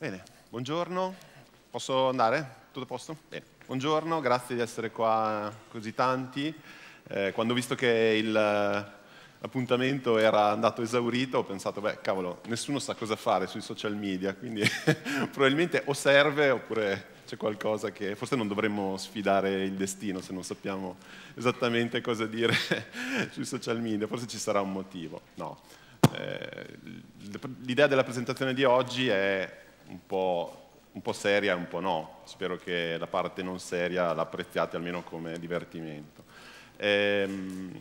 Bene, buongiorno, posso andare? Tutto a posto? Bene. Buongiorno, grazie di essere qua così tanti. Eh, quando ho visto che l'appuntamento eh, era andato esaurito ho pensato, beh cavolo, nessuno sa cosa fare sui social media, quindi probabilmente o serve oppure c'è qualcosa che forse non dovremmo sfidare il destino se non sappiamo esattamente cosa dire sui social media, forse ci sarà un motivo. No. Eh, l'idea della presentazione di oggi è un po', un po' seria e un po' no. Spero che la parte non seria l'apprezziate almeno come divertimento. Ehm,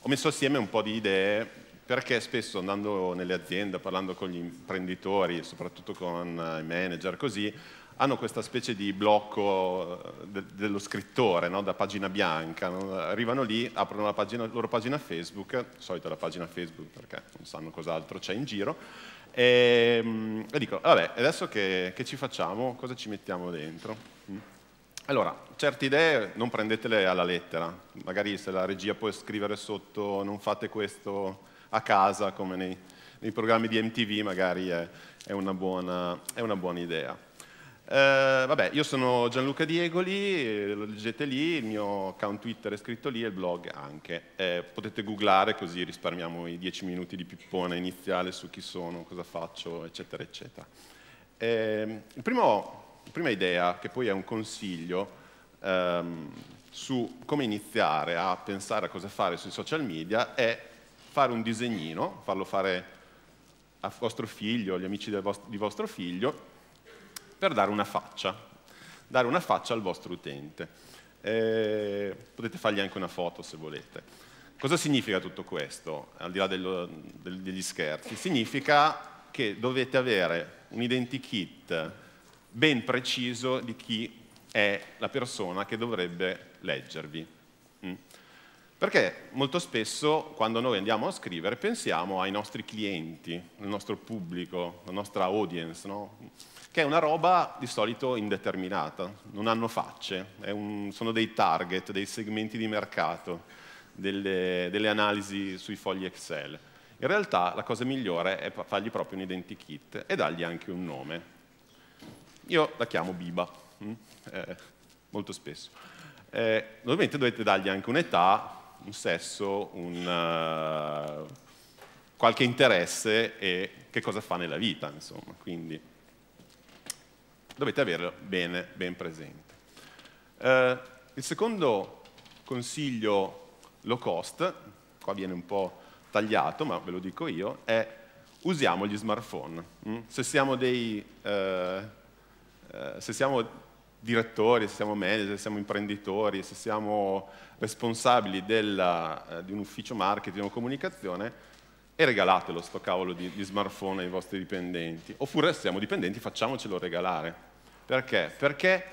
ho messo assieme un po' di idee perché spesso andando nelle aziende, parlando con gli imprenditori, soprattutto con eh, i manager, così, hanno questa specie di blocco eh, de dello scrittore, no? da pagina bianca, no? arrivano lì, aprono la, pagina, la loro pagina Facebook, solito la pagina Facebook perché non sanno cos'altro c'è in giro, e, ehm, e dico, vabbè, adesso che, che, ci facciamo? Cosa ci mettiamo dentro? Mm. Allora, certe idee non prendetele alla lettera, magari se la regia può scrivere sotto non fate questo a casa come nei, nei programmi di MTV, magari è, è, una buona, è una buona idea. Eh, vabbè, io sono Gianluca Diegoli, eh, lo leggete lì, il mio account Twitter è scritto lì e il blog anche. Eh, potete googlare così risparmiamo i 10 minuti di pippone iniziale su chi sono, cosa faccio, eccetera, eccetera. Ehm, primo, la prima idea, che poi è un consiglio, ehm, su come iniziare a pensare a cosa fare sui social media è fare un disegnino, farlo fare a vostro figlio, agli amici vostro, di vostro figlio, per dare una faccia, dare una faccia al vostro utente. Eh, potete fargli anche una foto se volete. Cosa significa tutto questo, al di là dello, degli scherzi? Significa che dovete avere un identikit ben preciso di chi è la persona che dovrebbe leggervi. Mm. Perché molto spesso quando noi andiamo a scrivere pensiamo ai nostri clienti, al nostro pubblico, alla nostra audience, no? che è una roba di solito indeterminata, non hanno facce, un, sono dei target, dei segmenti di mercato, delle, delle, analisi sui fogli Excel. In realtà la cosa migliore è fargli proprio un identikit e dargli anche un nome. Io la chiamo Biba, mm, eh, molto spesso. Eh, ovviamente dovete dargli anche un'età, un sesso, un, uh, qualche interesse e che cosa fa nella vita, insomma. Quindi, Dovete averlo bene, ben presente. Eh, il secondo consiglio low cost, qua viene un po' tagliato, ma ve lo dico io, è usiamo gli smartphone. Mm? Se, siamo dei, eh, eh, se siamo direttori, se siamo manager, se siamo imprenditori, se siamo responsabili della, eh, di un ufficio marketing o comunicazione, e regalatelo sto cavolo di, di smartphone ai vostri dipendenti. Oppure se siamo dipendenti facciamocelo regalare. Perché? Perché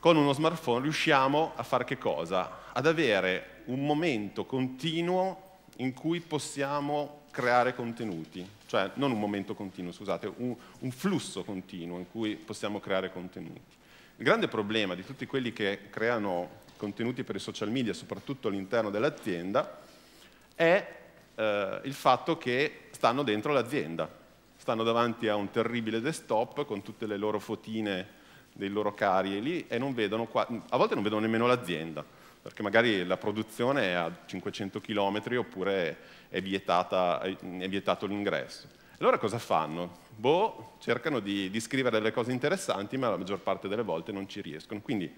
con uno smartphone riusciamo a fare che cosa? Ad avere un momento continuo in cui possiamo creare contenuti, cioè non un momento continuo, scusate, un, un flusso continuo in cui possiamo creare contenuti. Il grande problema di tutti quelli che creano contenuti per i social media, soprattutto all'interno dell'azienda, è eh, il fatto che stanno dentro l'azienda, stanno davanti a un terribile desktop con tutte le loro fotine dei loro cari lì e non vedono qua, a volte non vedono nemmeno l'azienda, perché magari la produzione è a 500 km oppure è, vietata, è vietato l'ingresso. Allora cosa fanno? Boh, cercano di, di scrivere delle cose interessanti, ma la maggior parte delle volte non ci riescono. Quindi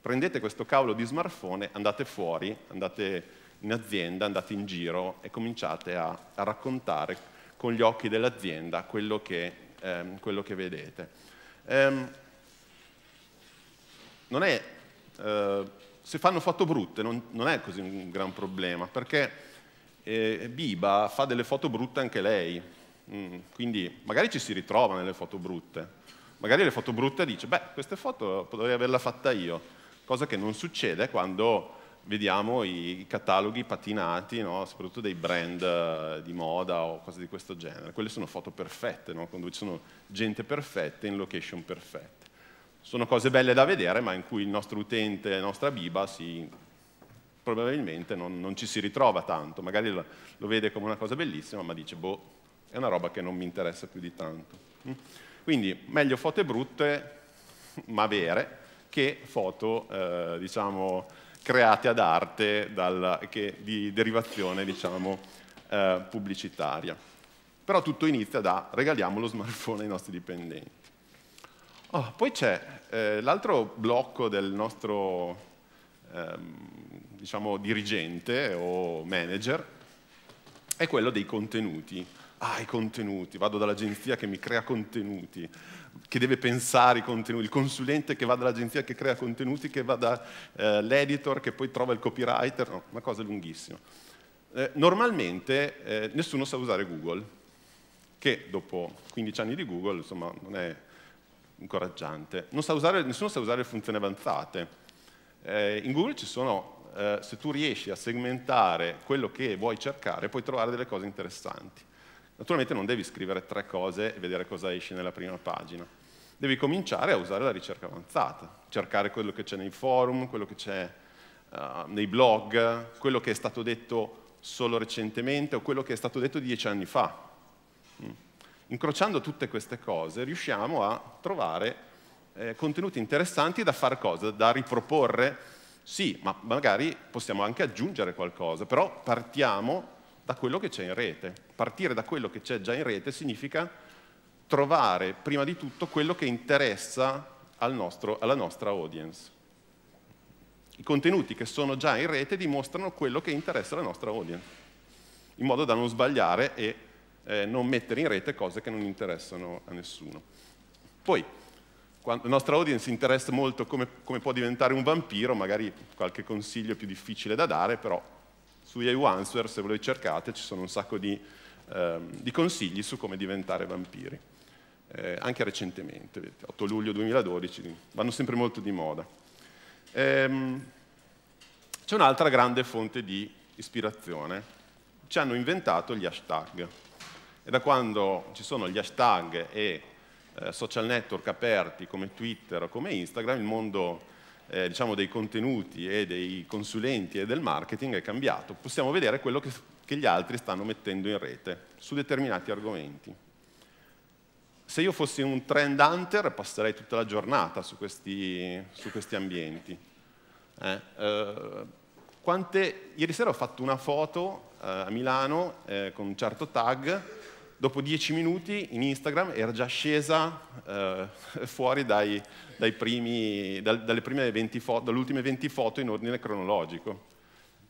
prendete questo cavolo di smartphone, andate fuori, andate in azienda andate in giro e cominciate a, a raccontare con gli occhi dell'azienda quello, ehm, quello, che vedete. Ehm, non è, eh, se fanno foto brutte non, non, è così un gran problema, perché eh, Biba fa delle foto brutte anche lei, mm, quindi magari ci si ritrova nelle foto brutte, magari le foto brutte dice, beh, queste foto potrei averla fatta io, cosa che non succede quando vediamo i cataloghi patinati, no? soprattutto dei brand eh, di moda o cose di questo genere. Quelle sono foto perfette, no? dove ci sono gente perfetta in location perfette. Sono cose belle da vedere, ma in cui il nostro utente, la nostra biba, si, probabilmente non, non, ci si ritrova tanto. Magari lo, lo, vede come una cosa bellissima, ma dice, boh, è una roba che non mi interessa più di tanto. Mm? Quindi, meglio foto brutte, ma vere, che foto, eh, diciamo, create ad arte dalla, che, di derivazione diciamo, eh, pubblicitaria. Però tutto inizia da regaliamo lo smartphone ai nostri dipendenti. Oh, poi c'è eh, l'altro blocco del nostro ehm, diciamo, dirigente o manager, è quello dei contenuti. Ah, i contenuti, vado dall'agenzia che mi crea contenuti che deve pensare i contenuti, il consulente che va dall'agenzia che crea contenuti, che va dall'editor eh, che poi trova il copywriter, no, una cosa lunghissima. Eh, normalmente eh, nessuno sa usare Google, che dopo 15 anni di Google insomma, non è incoraggiante. Non sa usare, nessuno sa usare le funzioni avanzate. Eh, in Google ci sono Uh, se tu riesci a segmentare quello che vuoi cercare, puoi trovare delle cose interessanti. Naturalmente non devi scrivere tre cose e vedere cosa esce nella prima pagina. Devi cominciare a usare la ricerca avanzata, cercare quello che c'è nei forum, quello che c'è uh, nei blog, quello che è stato detto solo recentemente o quello che è stato detto dieci anni fa. Mm. Incrociando tutte queste cose riusciamo a trovare eh, contenuti interessanti da fare cosa? Da riproporre? Sì, ma magari possiamo anche aggiungere qualcosa, però partiamo da quello che c'è in rete. Partire da quello che c'è già in rete significa trovare prima di tutto quello che interessa al nostro, alla nostra audience. I contenuti che sono già in rete dimostrano quello che interessa alla nostra audience, in modo da non sbagliare e eh, non mettere in rete cose che non interessano a nessuno. Poi, quando, la nostra audience interessa molto come, come può diventare un vampiro, magari qualche consiglio più difficile da dare, però su Yahoo Answer, se voi cercate, ci sono un sacco di, ehm, di consigli su come diventare vampiri. Eh, anche recentemente, 8 luglio 2012, vanno sempre molto di moda. Ehm, c'è un'altra grande fonte di ispirazione. Ci hanno inventato gli hashtag. E da quando ci sono gli hashtag e eh, social network aperti come Twitter o come Instagram, il mondo eh, diciamo dei contenuti e dei consulenti e del marketing è cambiato. Possiamo vedere quello che, che gli altri stanno mettendo in rete su determinati argomenti. Se io fossi un trend hunter passerei tutta la giornata su questi, su questi ambienti. Eh, eh, quante, ieri sera ho fatto una foto eh, a Milano eh, con un certo tag dopo dieci minuti in Instagram era già scesa eh, fuori dai, dai primi, dal, dalle, foto, dalle, ultime 20 foto in ordine cronologico.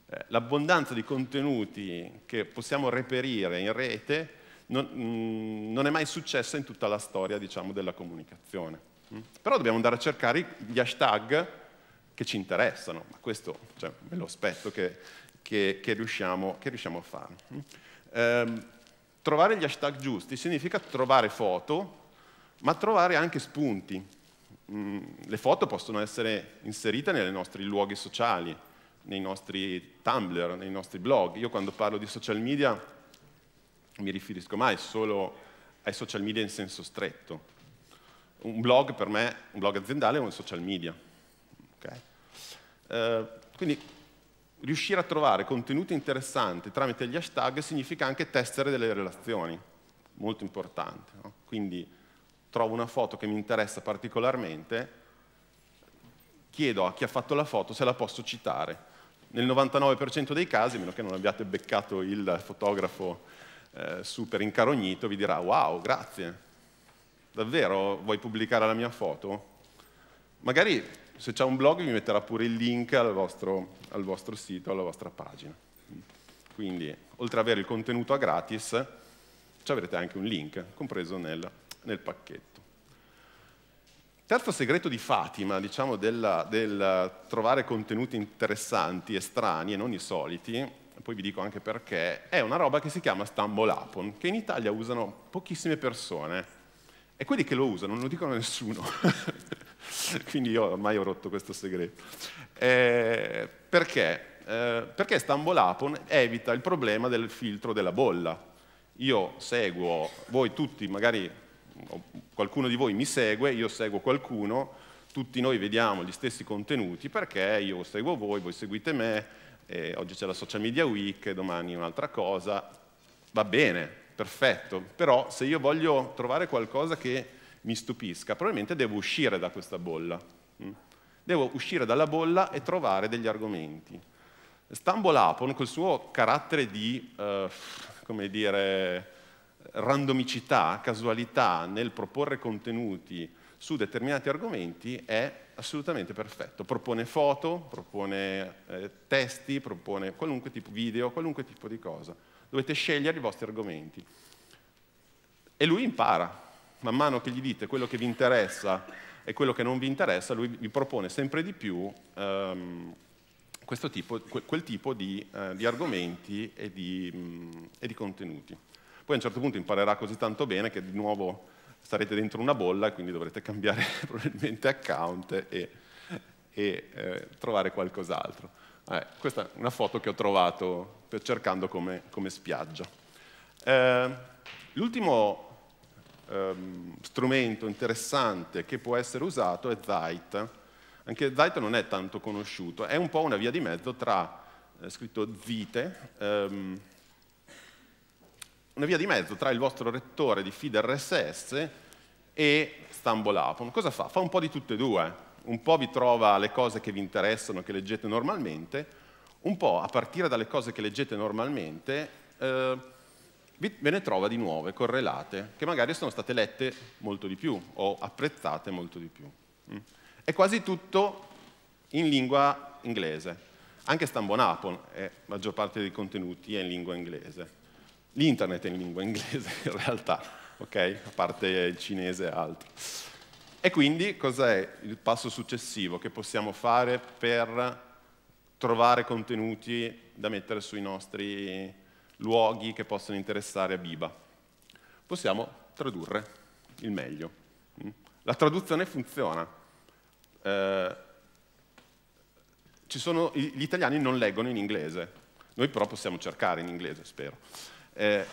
Eh, l'abbondanza di contenuti che possiamo reperire in rete non, mh, mm, non è mai successa in tutta la storia diciamo, della comunicazione. Mm? Però dobbiamo andare a cercare gli hashtag che ci interessano, ma questo cioè, me lo aspetto che, che, che, riusciamo, che riusciamo, a fare. Mm? Eh, Trovare gli hashtag giusti significa trovare foto, ma trovare anche spunti. Mm, le foto possono essere inserite nei nostri luoghi sociali, nei nostri Tumblr, nei nostri blog. Io quando parlo di social media mi riferisco mai solo ai social media in senso stretto. Un blog per me, un blog aziendale è un social media. Okay? Eh, quindi riuscire a trovare contenuti interessanti tramite gli hashtag significa anche tessere delle relazioni, molto importante. No? Quindi trovo una foto che mi interessa particolarmente, chiedo a chi ha fatto la foto se la posso citare. Nel 99% dei casi, a meno che non abbiate beccato il fotografo eh, super incarognito, vi dirà wow, grazie, davvero vuoi pubblicare la mia foto? Magari se c'è un blog vi metterà pure il link al vostro, al vostro sito, alla vostra pagina. Quindi, oltre ad avere il contenuto a gratis, ci avrete anche un link, compreso nel, nel pacchetto. Terzo segreto di Fatima, diciamo, della, del trovare contenuti interessanti, e strani e non i soliti, poi vi dico anche perché, è una roba che si chiama Stambolapon, che in Italia usano pochissime persone. E quelli che lo usano non lo dicono a nessuno. Quindi io ormai ho rotto questo segreto. Eh, perché? Eh, perché Stambolapon evita il problema del filtro della bolla. Io seguo, voi tutti, magari qualcuno di voi mi segue, io seguo qualcuno, tutti noi vediamo gli stessi contenuti perché io seguo voi, voi seguite me, eh, oggi c'è la Social Media Week, domani un'altra cosa, va bene, perfetto, però se io voglio trovare qualcosa che mi stupisca, probabilmente devo uscire da questa bolla. Mm. Devo uscire dalla bolla e trovare degli argomenti. Stumble Upon, col suo carattere di, eh, come dire, randomicità, casualità nel proporre contenuti su determinati argomenti, è assolutamente perfetto. Propone foto, propone eh, testi, propone qualunque tipo di video, qualunque tipo di cosa. Dovete scegliere i vostri argomenti. E lui impara, man mano che gli dite quello che vi interessa e quello che non vi interessa, lui vi propone sempre di più ehm, tipo, quel tipo di, eh, di argomenti e di, mh, mm, e di, contenuti. Poi a un certo punto imparerà così tanto bene che di nuovo starete dentro una bolla e quindi dovrete cambiare probabilmente account e, e eh, trovare qualcos'altro. Eh, questa è una foto che ho trovato cercando come, come spiaggia. Ehm, l'ultimo ehm, strumento interessante che può essere usato è Zeit. Anche Zeit non è tanto conosciuto, è un po' una via di mezzo tra, eh, scritto Zite, ehm, una via di mezzo tra il vostro rettore di feed RSS e Stumble Cosa fa? Fa un po' di tutte e due. Un po' vi trova le cose che vi interessano, che leggete normalmente, un po' a partire dalle cose che leggete normalmente, eh, ve ne trova di nuove, correlate, che magari sono state lette molto di più o apprezzate molto di più. Mm. È quasi tutto in lingua inglese. Anche Stambo Napoli, la eh, maggior parte dei contenuti è in lingua inglese. L'internet è in lingua inglese in realtà, okay? A parte il cinese e altro. E quindi cos'è il passo successivo che possiamo fare per trovare contenuti da mettere sui nostri luoghi che possono interessare a Biba. Possiamo tradurre il meglio. Mm? La traduzione funziona. Eh, sono, gli italiani non leggono in inglese, noi però possiamo cercare in inglese, spero, eh,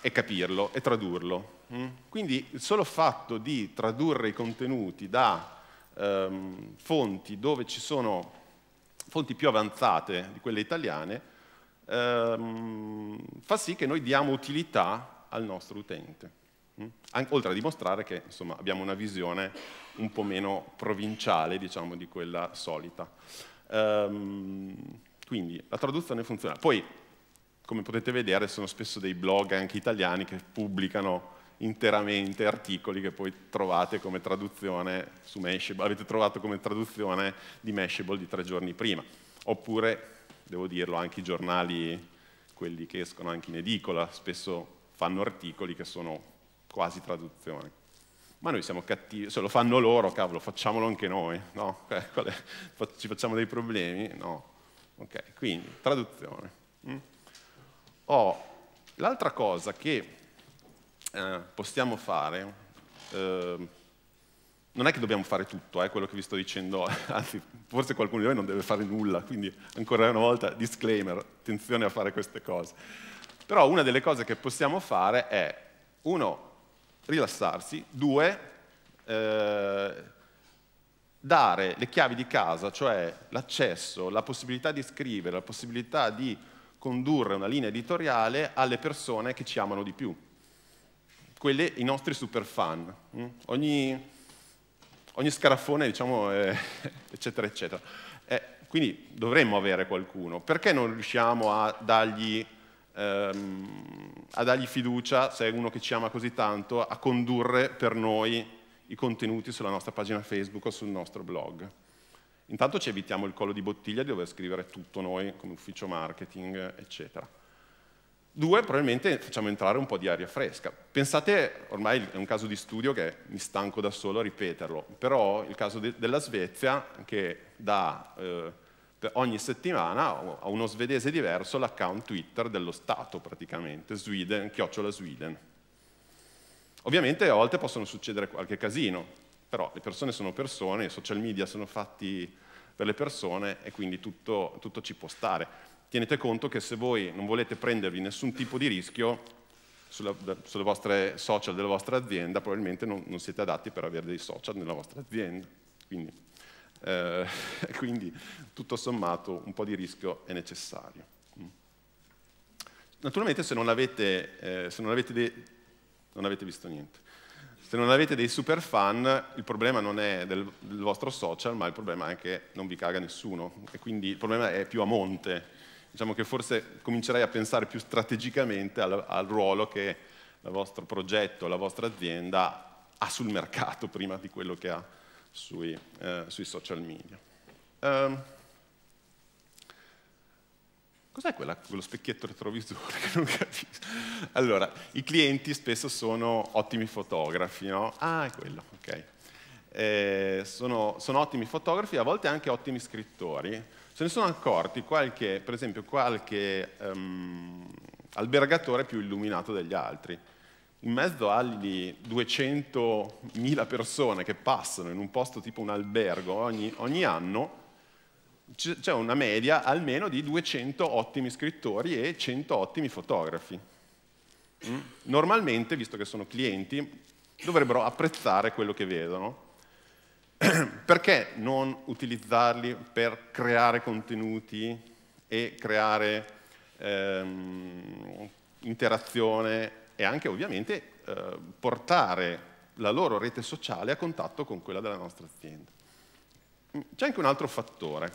e capirlo e tradurlo. Mm? Quindi il solo fatto di tradurre i contenuti da ehm, fonti dove ci sono fonti più avanzate di quelle italiane ehm, fa sì che noi diamo utilità al nostro utente. Mm? Oltre a dimostrare che insomma, abbiamo una visione un po' meno provinciale diciamo, di quella solita. Ehm, quindi la traduzione funziona. Poi, come potete vedere, sono spesso dei blog anche italiani che pubblicano interamente articoli che poi trovate come traduzione su Mashable, avete trovato come traduzione di Mashable di tre giorni prima, oppure devo dirlo, anche i giornali, quelli che escono anche in edicola, spesso fanno articoli che sono quasi traduzioni. Ma noi siamo cattivi, se lo fanno loro, cavolo, facciamolo anche noi, no? Eh, ci facciamo dei problemi? No. Ok, quindi traduzione. Mm? Oh, l'altra cosa che eh, possiamo fare, eh, non è che dobbiamo fare tutto, è eh, quello che vi sto dicendo, anzi forse qualcuno di voi non deve fare nulla, quindi ancora una volta disclaimer, attenzione a fare queste cose. Però una delle cose che possiamo fare è, uno, rilassarsi, due, eh, dare le chiavi di casa, cioè l'accesso, la possibilità di scrivere, la possibilità di condurre una linea editoriale alle persone che ci amano di più, quelle, i nostri super fan. Mm? Ogni ogni scaraffone, diciamo, eh, eccetera, eccetera. Eh, quindi dovremmo avere qualcuno. Perché non riusciamo a dargli, ehm, a dargli fiducia, se è uno che ci ama così tanto, a condurre per noi i contenuti sulla nostra pagina Facebook o sul nostro blog? Intanto ci evitiamo il collo di bottiglia di dover scrivere tutto noi come ufficio marketing, eccetera. Due, probabilmente facciamo entrare un po' di aria fresca. Pensate, ormai è un caso di studio che mi stanco da solo a ripeterlo, però il caso de della Svezia che dà eh, ogni settimana a uno svedese diverso l'account Twitter dello Stato praticamente, Sweden, chiocciola Sweden. Ovviamente a volte possono succedere qualche casino, però le persone sono persone, i social media sono fatti per le persone e quindi tutto, tutto ci può stare tenete conto che se voi non volete prendervi nessun tipo di rischio sulla, sulle vostre social della vostra azienda, probabilmente non, non, siete adatti per avere dei social nella vostra azienda. Quindi, eh, quindi tutto sommato un po' di rischio è necessario. Mm. Naturalmente se non avete, eh, se non avete, dei, non avete visto niente. Se non avete dei super fan, il problema non è del, del vostro social, ma il problema è che non vi caga nessuno. E quindi il problema è più a monte diciamo che forse comincerei a pensare più strategicamente al, al ruolo che il vostro progetto, la vostra azienda ha sul mercato prima di quello che ha sui, eh, sui social media. Um, Cos'è quello specchietto retrovisore che non capisco? Allora, i clienti spesso sono ottimi fotografi, no? Ah, è quello, ok. Eh, sono, sono ottimi fotografi, a volte anche ottimi scrittori, se ne sono accorti qualche, per esempio qualche um, albergatore più illuminato degli altri. In mezzo agli 200.000 persone che passano in un posto tipo un albergo ogni, ogni anno, c'è una media almeno di 200 ottimi scrittori e 100 ottimi fotografi. Mm? Normalmente, visto che sono clienti, dovrebbero apprezzare quello che vedono. perché non utilizzarli per creare contenuti e creare ehm, interazione e anche ovviamente eh, portare la loro rete sociale a contatto con quella della nostra azienda. C'è anche un altro fattore.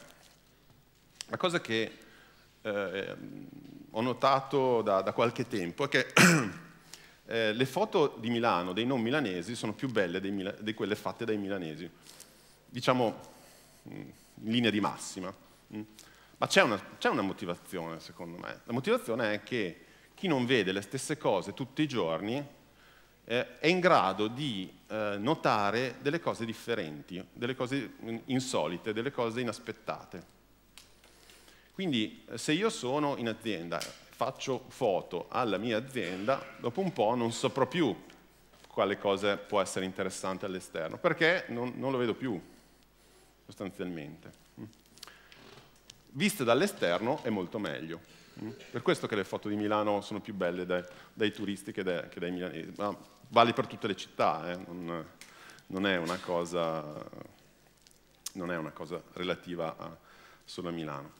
La cosa che eh, ho notato da, da, qualche tempo è che eh, le foto di Milano dei non milanesi sono più belle di quelle fatte dai milanesi diciamo, mm, in linea di massima. Mm. Ma c'è una, una, motivazione, secondo me. La motivazione è che chi non vede le stesse cose tutti i giorni eh, è in grado di eh, notare delle cose differenti, delle cose insolite, delle cose inaspettate. Quindi eh, se io sono in azienda, faccio foto alla mia azienda, dopo un po' non saprò più quale cosa può essere interessante all'esterno, perché non, non lo vedo più sostanzialmente. Viste dall'esterno è molto meglio. Per questo che le foto di Milano sono più belle dai, dai turisti che, dai, che dai milanesi, ma vale per tutte le città, eh? non, non, è cosa, non, è una cosa, relativa a, solo a Milano.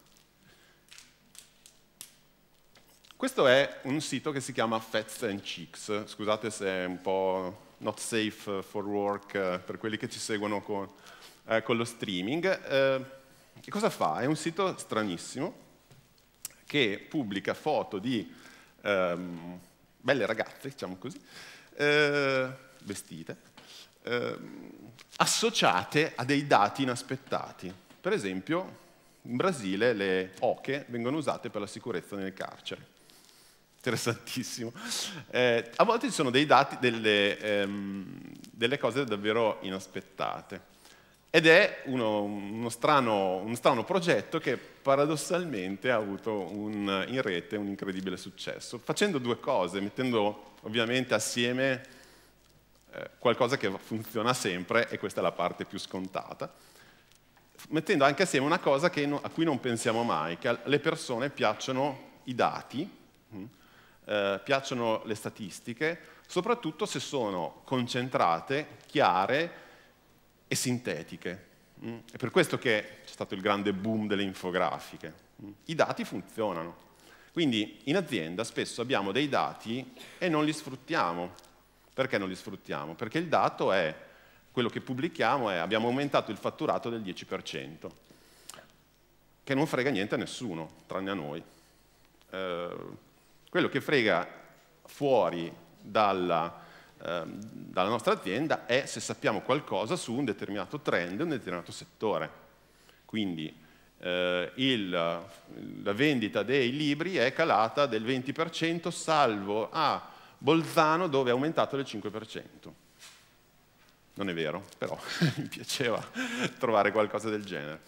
Questo è un sito che si chiama Fats and Cheeks, scusate se è un po' not safe for work eh, per quelli che ci seguono con, eh, con lo streaming. Eh, che cosa fa? È un sito stranissimo che pubblica foto di ehm, belle ragazze, diciamo così, eh, vestite, ehm, associate a dei dati inaspettati. Per esempio, in Brasile le oche vengono usate per la sicurezza nelle carceri. Interessantissimo. Eh, a volte ci sono dei dati, delle, ehm, delle cose davvero inaspettate. Ed è uno, uno strano, un strano progetto che paradossalmente ha avuto un, in rete un incredibile successo, facendo due cose, mettendo ovviamente assieme eh, qualcosa che funziona sempre, e questa è la parte più scontata, mettendo anche assieme una cosa no, a cui non pensiamo mai, che alle persone piacciono i dati, mh, mm, eh, piacciono le statistiche, soprattutto se sono concentrate, chiare, e sintetiche. Mm? È per questo che c'è stato il grande boom delle infografiche. Mm? I dati funzionano. Quindi in azienda spesso abbiamo dei dati e non li sfruttiamo. Perché non li sfruttiamo? Perché il dato è, quello che pubblichiamo è abbiamo aumentato il fatturato del 10%, che non frega niente a nessuno, tranne a noi. Eh, quello che frega fuori dalla, Ehm, dalla nostra azienda è se sappiamo qualcosa su un determinato trend, un determinato settore. Quindi eh, il, la vendita dei libri è calata del 20% salvo a Bolzano dove è aumentato del 5%. Non è vero, però mi piaceva trovare qualcosa del genere.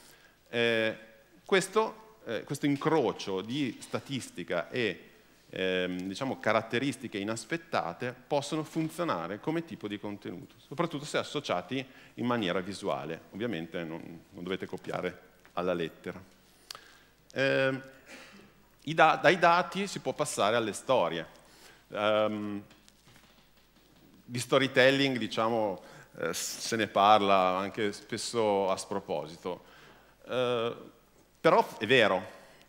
Eh, questo, eh, questo incrocio di statistica e ehm, diciamo, caratteristiche inaspettate possono funzionare come tipo di contenuto, soprattutto se associati in maniera visuale. Ovviamente non, non dovete copiare alla lettera. Eh, da, dai dati si può passare alle storie. Um, di storytelling, diciamo, eh, se ne parla anche spesso a sproposito. Eh, però è vero,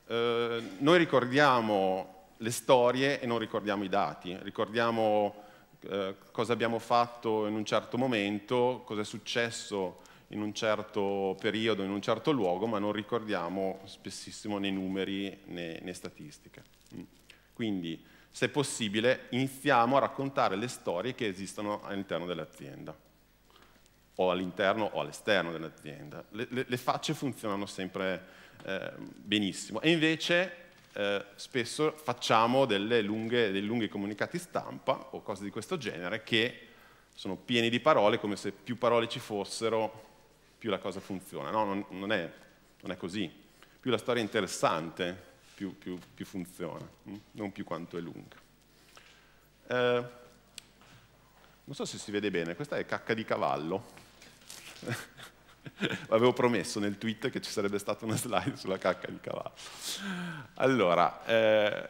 eh, noi ricordiamo le storie e non ricordiamo i dati, ricordiamo eh, cosa abbiamo fatto in un certo momento, cosa è successo in un certo periodo, in un certo luogo, ma non ricordiamo spessissimo né numeri né, né statistiche. Mm. Quindi, se possibile, iniziamo a raccontare le storie che esistono all'interno dell'azienda, o all'interno o all'esterno dell'azienda. Le, le, le, facce funzionano sempre eh, benissimo. E invece eh, spesso facciamo lunghe, dei lunghi comunicati stampa o cose di questo genere che sono pieni di parole, come se più parole ci fossero, più la cosa funziona. No, non, non, è, non è, così. Più la storia è interessante, più, più, più funziona, mm? non più quanto è lunga. Eh, non so se si vede bene, questa è cacca di cavallo. L'avevo promesso nel tweet che ci sarebbe stata una slide sulla cacca di cavallo. Allora, eh,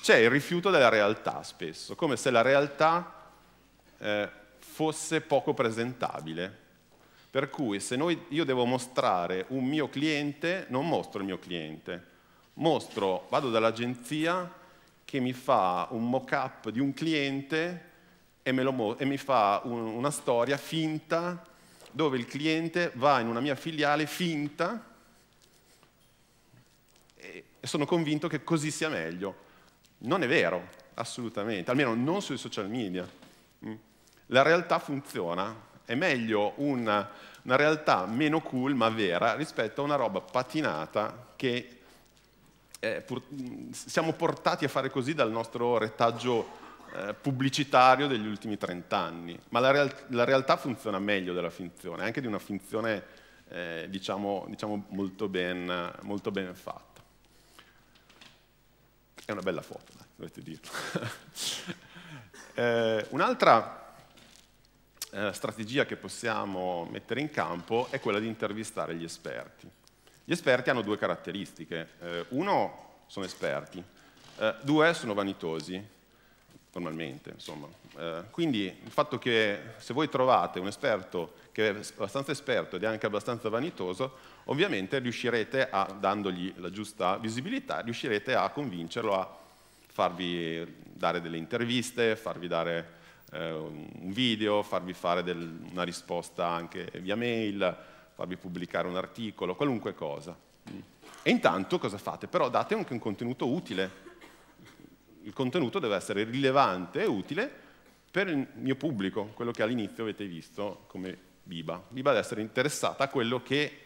c'è il rifiuto della realtà spesso, come se la realtà eh, fosse poco presentabile. Per cui se noi, io devo mostrare un mio cliente, non mostro il mio cliente, mostro, vado dall'agenzia che mi fa un mock-up di un cliente e, lo, e mi fa un, una storia finta dove il cliente va in una mia filiale finta e sono convinto che così sia meglio. Non è vero, assolutamente, almeno non sui social media. Mm. La realtà funziona, è meglio una, una realtà meno cool ma vera rispetto a una roba patinata che eh, pur, mm, siamo portati a fare così dal nostro retaggio eh, pubblicitario degli ultimi 30 anni, ma la, real la, realtà funziona meglio della finzione, anche di una finzione eh, diciamo, diciamo molto, ben, molto, ben, fatta. È una bella foto, dai, dovete dirlo. eh, un'altra eh, strategia che possiamo mettere in campo è quella di intervistare gli esperti. Gli esperti hanno due caratteristiche. Eh, uno, sono esperti. due, sono vanitosi normalmente. Eh, quindi il fatto che se voi trovate un esperto che è abbastanza esperto ed è anche abbastanza vanitoso, ovviamente riuscirete a, dandogli la giusta visibilità, riuscirete a convincerlo a farvi dare delle interviste, farvi dare eh, un video, farvi fare del, una risposta anche via mail, farvi pubblicare un articolo, qualunque cosa. Mm. E intanto cosa fate? Però date anche un contenuto utile il contenuto deve essere rilevante e utile per il mio pubblico, quello che all'inizio avete visto come Biba. Biba deve essere interessata a quello che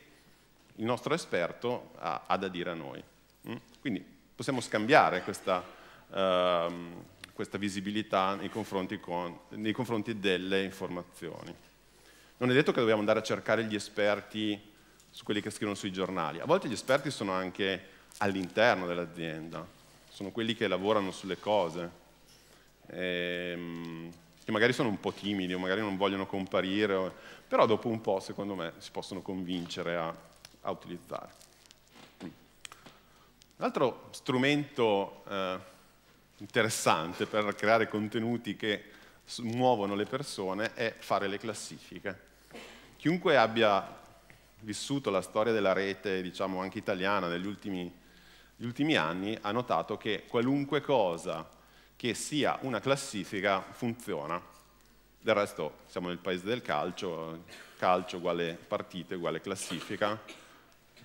il nostro esperto ha, ha da dire a noi. Mm? Quindi possiamo scambiare questa, ehm, questa visibilità nei confronti, con, nei confronti delle informazioni. Non è detto che dobbiamo andare a cercare gli esperti su quelli che scrivono sui giornali. A volte gli esperti sono anche all'interno dell'azienda sono quelli che lavorano sulle cose, ehm, che magari sono un po' timidi o magari non vogliono comparire, però dopo un po' secondo me si possono convincere a, a utilizzare. Un altro strumento eh, interessante per creare contenuti che muovono le persone è fare le classifiche. Chiunque abbia vissuto la storia della rete, diciamo anche italiana, negli ultimi anni, gli ultimi anni ha notato che qualunque cosa che sia una classifica funziona. Del resto siamo nel paese del calcio, calcio uguale partite, uguale classifica,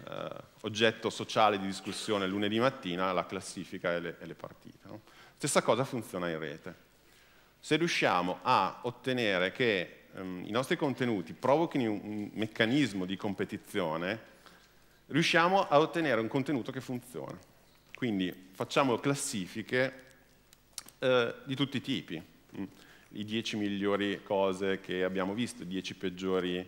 eh, oggetto sociale di discussione lunedì mattina, la classifica e le, e le partite. No? Stessa cosa funziona in rete. Se riusciamo a ottenere che ehm, i nostri contenuti provochino un, un meccanismo di competizione, riusciamo a ottenere un contenuto che funziona. Quindi facciamo classifiche eh, di tutti i tipi, mm. i 10 migliori cose che abbiamo visto, i 10 peggiori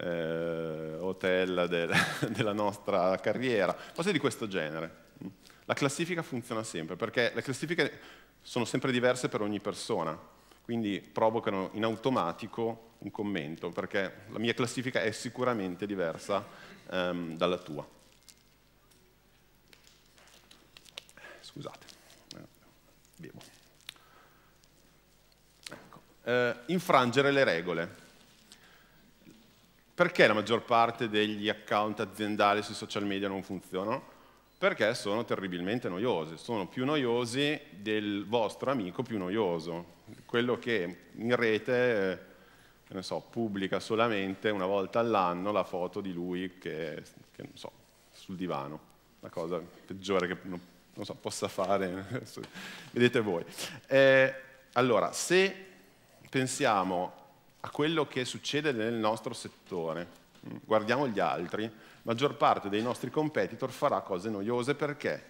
eh, hotel del, della nostra carriera, cose di questo genere. Mm. La classifica funziona sempre, perché le classifiche sono sempre diverse per ogni persona, quindi provocano in automatico un commento, perché la mia classifica è sicuramente diversa ehm, dalla tua. Scusate, eh, bevo. Ecco. Eh, infrangere le regole. Perché la maggior parte degli account aziendali sui social media non funzionano? perché sono terribilmente noiosi, sono più noiosi del vostro amico più noioso, quello che in rete eh, so, pubblica solamente una volta all'anno la foto di lui che, che so, sul divano, la cosa peggiore che so, possa fare, eh, vedete voi. Eh, allora, se pensiamo a quello che succede nel nostro settore, mm, guardiamo gli altri, maggior parte dei nostri competitor farà cose noiose perché?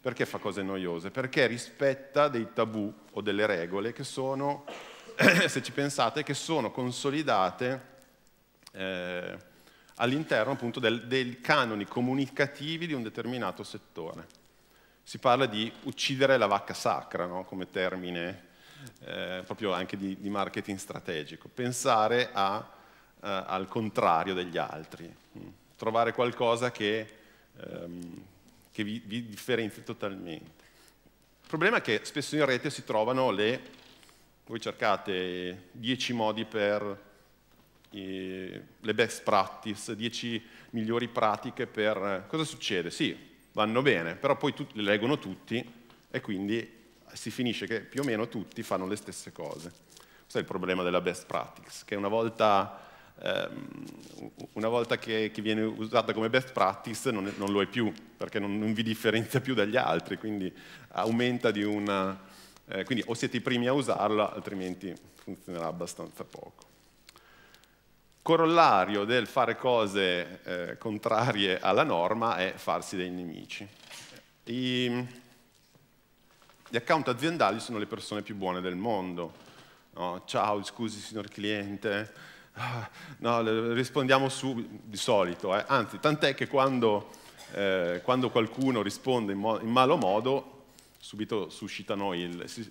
Perché fa cose noiose? Perché rispetta dei tabù o delle regole che sono, se ci pensate, che sono consolidate eh, all'interno appunto del, dei canoni comunicativi di un determinato settore. Si parla di uccidere la vacca sacra no? come termine eh, proprio anche di, di, marketing strategico, pensare a, eh, al contrario degli altri. Mm trovare qualcosa che, ehm, che vi, vi differenzi totalmente. Il problema è che spesso in rete si trovano le... Voi cercate 10 modi per le best practice, 10 migliori pratiche per... Cosa succede? Sì, vanno bene, però poi le leggono tutti e quindi si finisce che più o meno tutti fanno le stesse cose. Questo è il problema della best practice, che una volta Ehm, una volta che, che, viene usata come best practice non, non lo è più, perché non, non, vi differenzia più dagli altri, quindi aumenta di una... Eh, quindi o siete i primi a usarla, altrimenti funzionerà abbastanza poco. Corollario del fare cose eh, contrarie alla norma è farsi dei nemici. I, gli account aziendali sono le persone più buone del mondo. No? Ciao, scusi signor cliente, Ah, no, rispondiamo subito, di solito, eh. anzi, tant'è che quando, eh, quando qualcuno risponde in, mo- in, malo modo, subito suscita noi, il, si,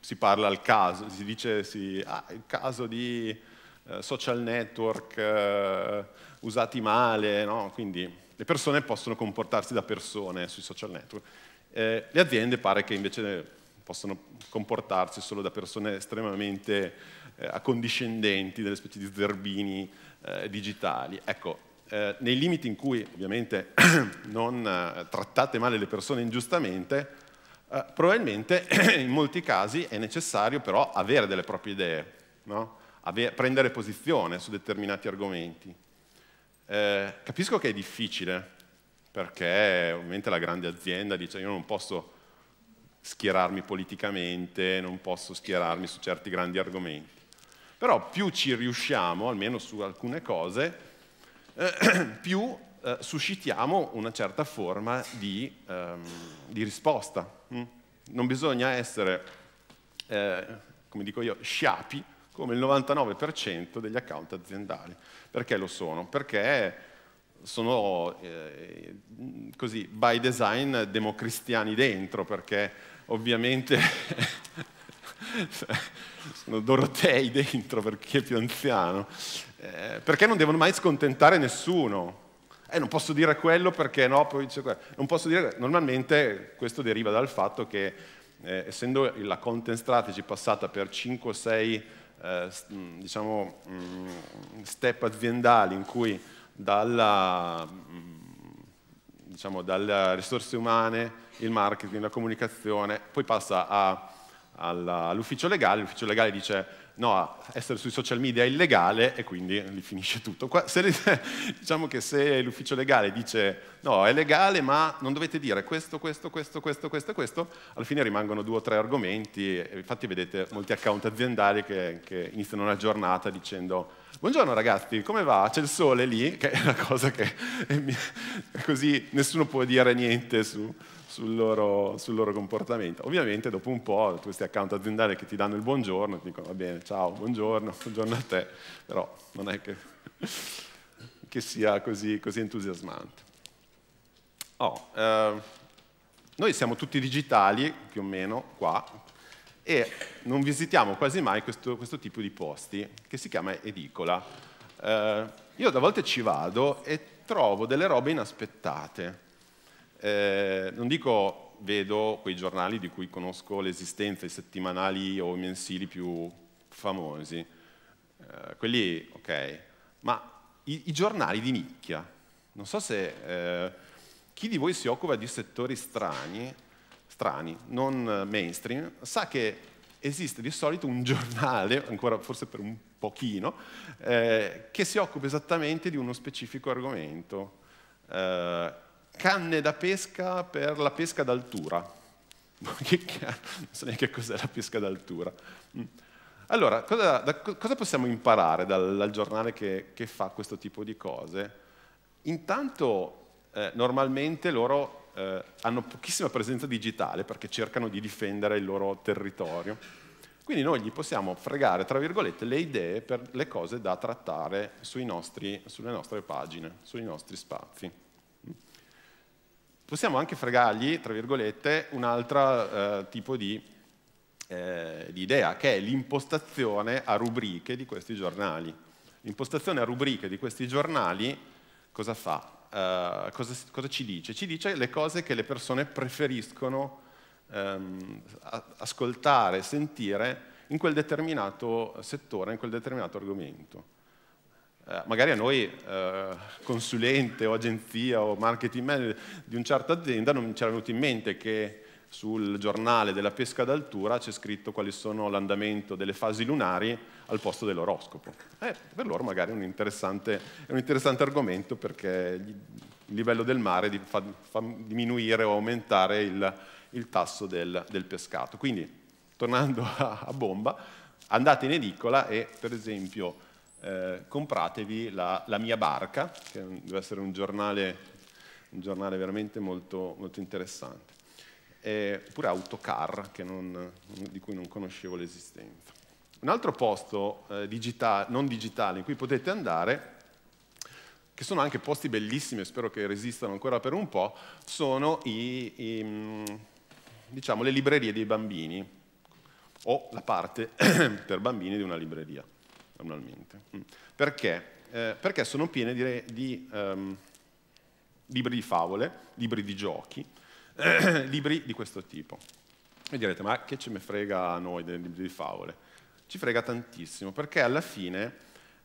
si, parla al caso, si dice si, ah, il caso di eh, social network eh, usati male, no? quindi le persone possono comportarsi da persone sui social network. Eh, le aziende pare che invece possono comportarsi solo da persone estremamente eh, accondiscendenti, delle specie di zerbini eh, digitali. Ecco, eh, nei limiti in cui ovviamente non trattate male le persone ingiustamente, probabilmente in molti casi è necessario però avere delle proprie idee, no? prendere posizione su determinati argomenti. Eh, capisco che è difficile, perché ovviamente la grande azienda dice io non posso schierarmi politicamente, non posso schierarmi su certi grandi argomenti. Però più ci riusciamo, almeno su alcune cose, eh, più eh, suscitiamo una certa forma di, ehm, di risposta. Mm? Non bisogna essere, eh, come dico io, sciapi come il 99% degli account aziendali. Perché lo sono? Perché sono eh, così by design democristiani dentro, perché ovviamente sono Dorotei dentro perché è più anziano, eh, perché non devono mai scontentare nessuno. Eh, non posso dire quello perché no, poi dice quello. Non posso dire, normalmente questo deriva dal fatto che eh, essendo la content strategy passata per 5 o 6 eh, mm, diciamo, mm, step aziendali in cui dalla, mm, diciamo, dalle risorse umane, il marketing, la comunicazione, poi passa a all'ufficio legale, l'ufficio legale dice no, essere sui social media è illegale e quindi lì finisce tutto. Qua, se, diciamo che se l'ufficio legale dice no, è legale ma non dovete dire questo, questo, questo, questo, questo questo, alla fine rimangono due o tre argomenti, infatti vedete molti account aziendali che, che iniziano una giornata dicendo Buongiorno ragazzi, come va? C'è il sole lì? Che è una cosa che così nessuno può dire niente su, sul loro, sul loro, comportamento. Ovviamente dopo un po' questi account aziendali che ti danno il buongiorno, ti dicono va bene, ciao, buongiorno, buongiorno a te, però non è che, che sia così, così entusiasmante. Oh, eh, noi siamo tutti digitali, più o meno, qua, e non visitiamo quasi mai questo, questo tipo di posti, che si chiama edicola. Eh, io da volte ci vado e trovo delle robe inaspettate. Eh, non dico vedo quei giornali di cui conosco l'esistenza, i settimanali o i mensili più famosi, eh, quelli ok, ma i, i, giornali di nicchia. Non so se eh, chi di voi si occupa di settori strani, strani, non mainstream, sa che esiste di solito un giornale, ancora forse per un pochino, eh, che si occupa esattamente di uno specifico argomento. Eh, canne da pesca per la pesca d'altura. non so neanche cos'è la pesca d'altura. Mm. Allora, cosa, da, cosa possiamo imparare dal, dal giornale che, che, fa questo tipo di cose? Intanto, eh, normalmente loro eh, hanno pochissima presenza digitale perché cercano di difendere il loro territorio. Quindi noi gli possiamo fregare, tra virgolette, le idee per le cose da trattare nostri, sulle nostre pagine, sui nostri spazi possiamo anche fregargli, tra virgolette, un altro eh, tipo di, eh, di idea, che è l'impostazione a rubriche di questi giornali. L'impostazione a rubriche di questi giornali cosa fa? Uh, cosa, cosa, ci dice? Ci dice le cose che le persone preferiscono um, ascoltare, sentire in quel determinato settore, in quel determinato argomento. Eh, magari a noi eh, consulente o agenzia o marketing manager di un certa azienda non ci era venuto in mente che sul giornale della pesca d'altura c'è scritto quali sono l'andamento delle fasi lunari al posto dell'oroscopo. Eh, per loro magari è un interessante, è un interessante argomento perché il livello del mare fa, fa diminuire o aumentare il, il tasso del, del, pescato. Quindi, tornando a, a bomba, andate in edicola e per esempio eh, compratevi la, la, mia barca, che deve essere un giornale, un giornale veramente molto, molto interessante, e pure Autocar, non, di cui non conoscevo l'esistenza. Un altro posto eh, digitale, non digitale in cui potete andare, che sono anche posti bellissimi, spero che resistano ancora per un po', sono i, i, mm, diciamo, le librerie dei bambini o la parte per bambini di una libreria banalmente. Mm. Perché? Eh, perché sono piene di, di um, ehm, libri di favole, libri di giochi, eh, libri di questo tipo. E direte, ma che ce ne frega a noi dei libri di favole? Ci frega tantissimo, perché alla fine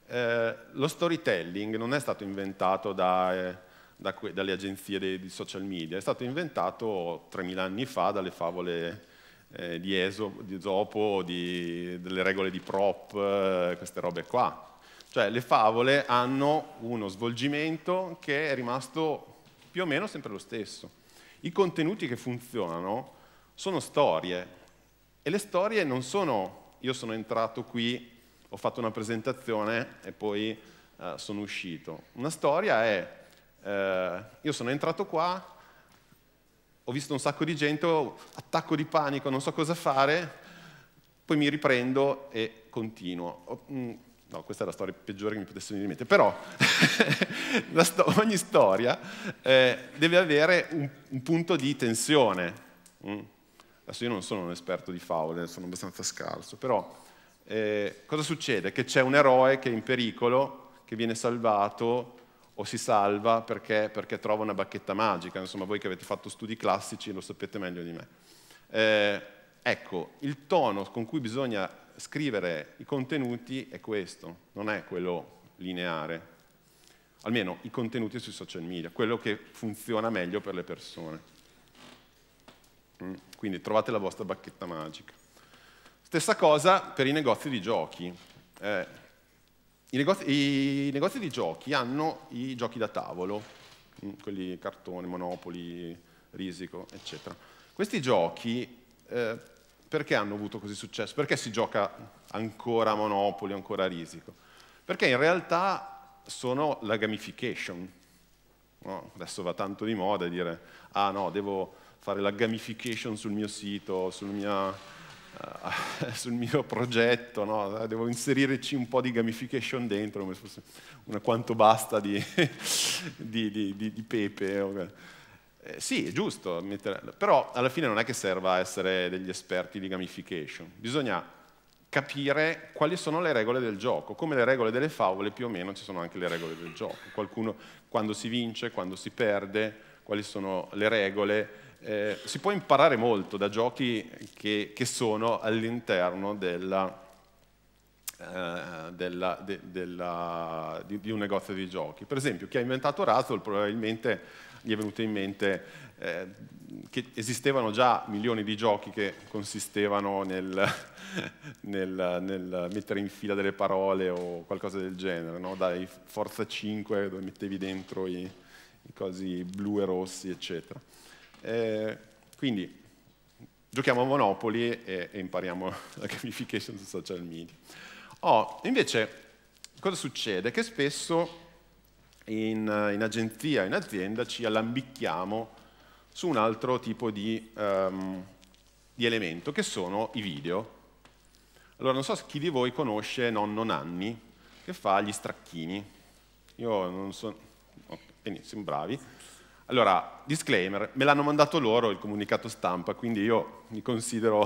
eh, lo storytelling non è stato inventato da, eh, da dalle agenzie dei, di social media, è stato inventato 3000 anni fa dalle favole eh, di, eso, di Esopo, di, delle regole di prop, eh, queste robe qua. Cioè le favole hanno uno svolgimento che è rimasto più o meno sempre lo stesso. I contenuti che funzionano sono storie e le storie non sono io sono entrato qui, ho fatto una presentazione e poi eh, sono uscito. Una storia è eh, io sono entrato qua, ho visto un sacco di gente, attacco di panico, non so cosa fare, poi mi riprendo e continuo. Mm, no, questa è la storia peggiore che mi potesse venire in mente, però sto- ogni storia eh, deve avere un, un, punto di tensione. Mm. Adesso io non sono un esperto di favole, eh, sono abbastanza scarso, però eh, cosa succede? Che c'è un eroe che è in pericolo, che viene salvato, o si salva perché, perché, trova una bacchetta magica, insomma voi che avete fatto studi classici lo sapete meglio di me. Eh, ecco, il tono con cui bisogna scrivere i contenuti è questo, non è quello lineare, almeno i contenuti sui social media, quello che funziona meglio per le persone. Mm, quindi trovate la vostra bacchetta magica. Stessa cosa per i negozi di giochi. Eh, i negozi, i negozi di giochi hanno i giochi da tavolo, mm, quelli cartone, monopoli, risico, eccetera. Questi giochi eh, perché hanno avuto così successo? Perché si gioca ancora a monopoli, ancora a risico? Perché in realtà sono la gamification. No? Adesso va tanto di moda dire, ah no, devo fare la gamification sul mio sito, sul mio eh, sul mio progetto, no? devo inserirci un po' di gamification dentro, come se fosse una quanto basta di, di, di, di pepe. Eh, sì, è giusto, mettere, però alla fine non è che serva essere degli esperti di gamification, bisogna capire quali sono le regole del gioco, come le regole delle favole più o meno ci sono anche le regole del gioco, qualcuno quando si vince, quando si perde, quali sono le regole, eh, si può imparare molto da giochi che, che sono all'interno della, eh, della, de, della, di, di, un negozio di giochi. Per esempio, chi ha inventato Razzle probabilmente gli è venuto in mente eh, che esistevano già milioni di giochi che consistevano nel, nel, nel, mettere in fila delle parole o qualcosa del genere, no? dai Forza 5 dove mettevi dentro i, i cosi blu e rossi, eccetera. Eh, quindi giochiamo a Monopoli e, e impariamo la gamification su social media. Oh, invece, cosa succede? Che spesso in, in, agenzia, in azienda, ci allambicchiamo su un altro tipo di, um, di, elemento, che sono i video. Allora, non so chi di voi conosce nonno Nanni, che fa gli stracchini. Io non so... Okay, sono bravi. Allora, disclaimer, me l'hanno mandato loro il comunicato stampa, quindi io mi considero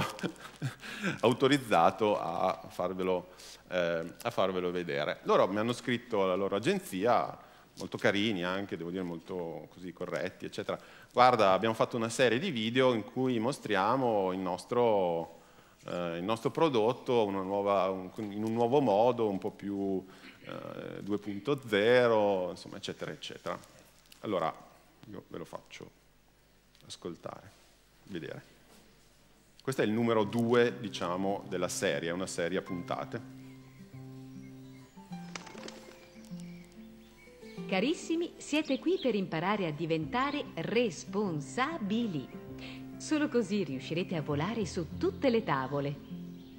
autorizzato a farvelo, eh, a farvelo, vedere. Loro mi hanno scritto alla loro agenzia, molto carini anche, devo dire molto così corretti, eccetera. Guarda, abbiamo fatto una serie di video in cui mostriamo il nostro, eh, il nostro prodotto nuova, un, in un nuovo modo, un po' più eh, 2.0, insomma, eccetera, eccetera. Allora, io ve lo faccio ascoltare, vedere. Questo è il numero due, diciamo, della serie, una serie a puntate. Carissimi, siete qui per imparare a diventare responsabili. Solo così riuscirete a volare su tutte le tavole.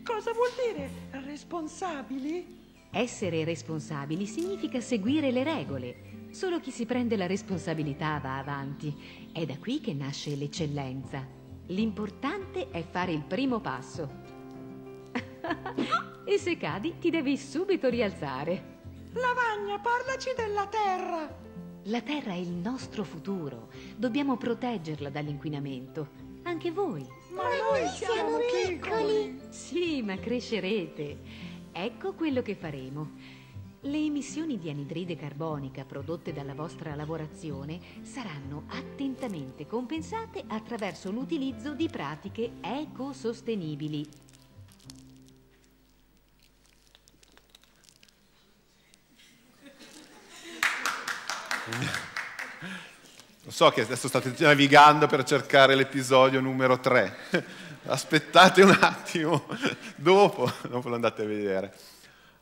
Cosa vuol dire responsabili? Essere responsabili significa seguire le regole Solo chi si prende la responsabilità va avanti. È da qui che nasce l'eccellenza. L'importante è fare il primo passo. e se cadi, ti devi subito rialzare. Lavagna, parlaci della terra. La terra è il nostro futuro. Dobbiamo proteggerla dall'inquinamento. Anche voi. Ma, ma noi, noi siamo, siamo piccoli. piccoli. Sì, ma crescerete. Ecco quello che faremo. Le emissioni di anidride carbonica prodotte dalla vostra lavorazione saranno attentamente compensate attraverso l'utilizzo di pratiche ecosostenibili. Lo so che adesso state navigando per cercare l'episodio numero 3. Aspettate un attimo, dopo, dopo lo andate a vedere.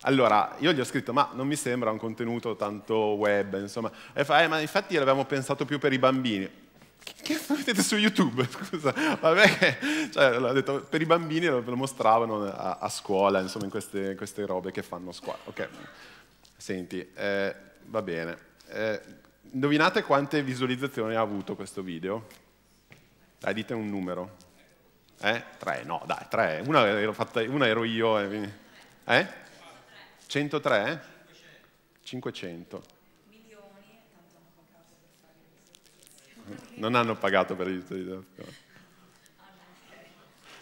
Allora, io gli ho scritto, ma non mi sembra un contenuto tanto web, insomma. E fa, eh, ma infatti l'avevamo pensato più per i bambini. Che mettete su YouTube? Scusa, vabbè, cioè, l'ho detto, per i bambini lo, lo mostravano a, a, scuola, insomma, in queste, queste, robe che fanno a scuola. Ok, senti, eh, va bene. Eh, indovinate quante visualizzazioni ha avuto questo video? Dai, dite un numero. Eh? Tre, no, dai, tre. Una fatta, una ero io. Eh? 103? 500. Milioni, non hanno pagato per di l'utilizzazione.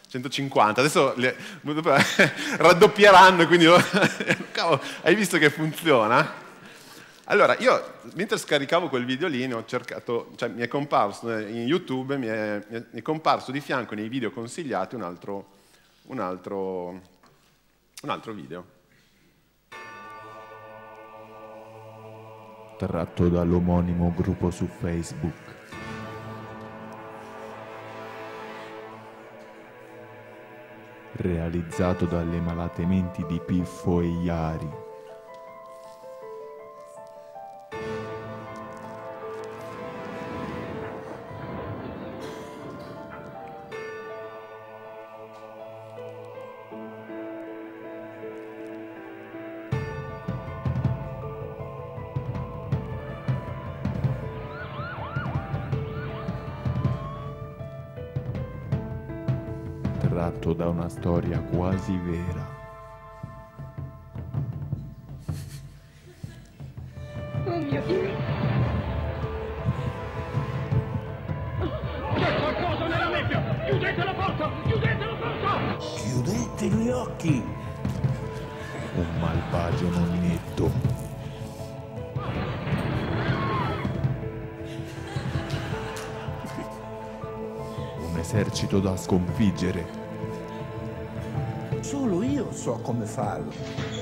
150, adesso le, raddoppieranno, quindi cavolo, hai visto che funziona? Allora, io mentre scaricavo quel video lì, cercato, cioè, mi è comparso eh, in YouTube, mi è, mi è, comparso di fianco nei video consigliati un altro, un altro, un altro video. tratto dall'omonimo gruppo su Facebook. Realizzato dalle malate menti di Piffo e Iari. una storia quasi vera. Oh mio Dio! C'è qualcosa nella nebbia! Chiudete la porta! Chiudete la porta! Chiudete gli occhi! Un malvagio nonnetto. esercito da sconfiggere come farlo.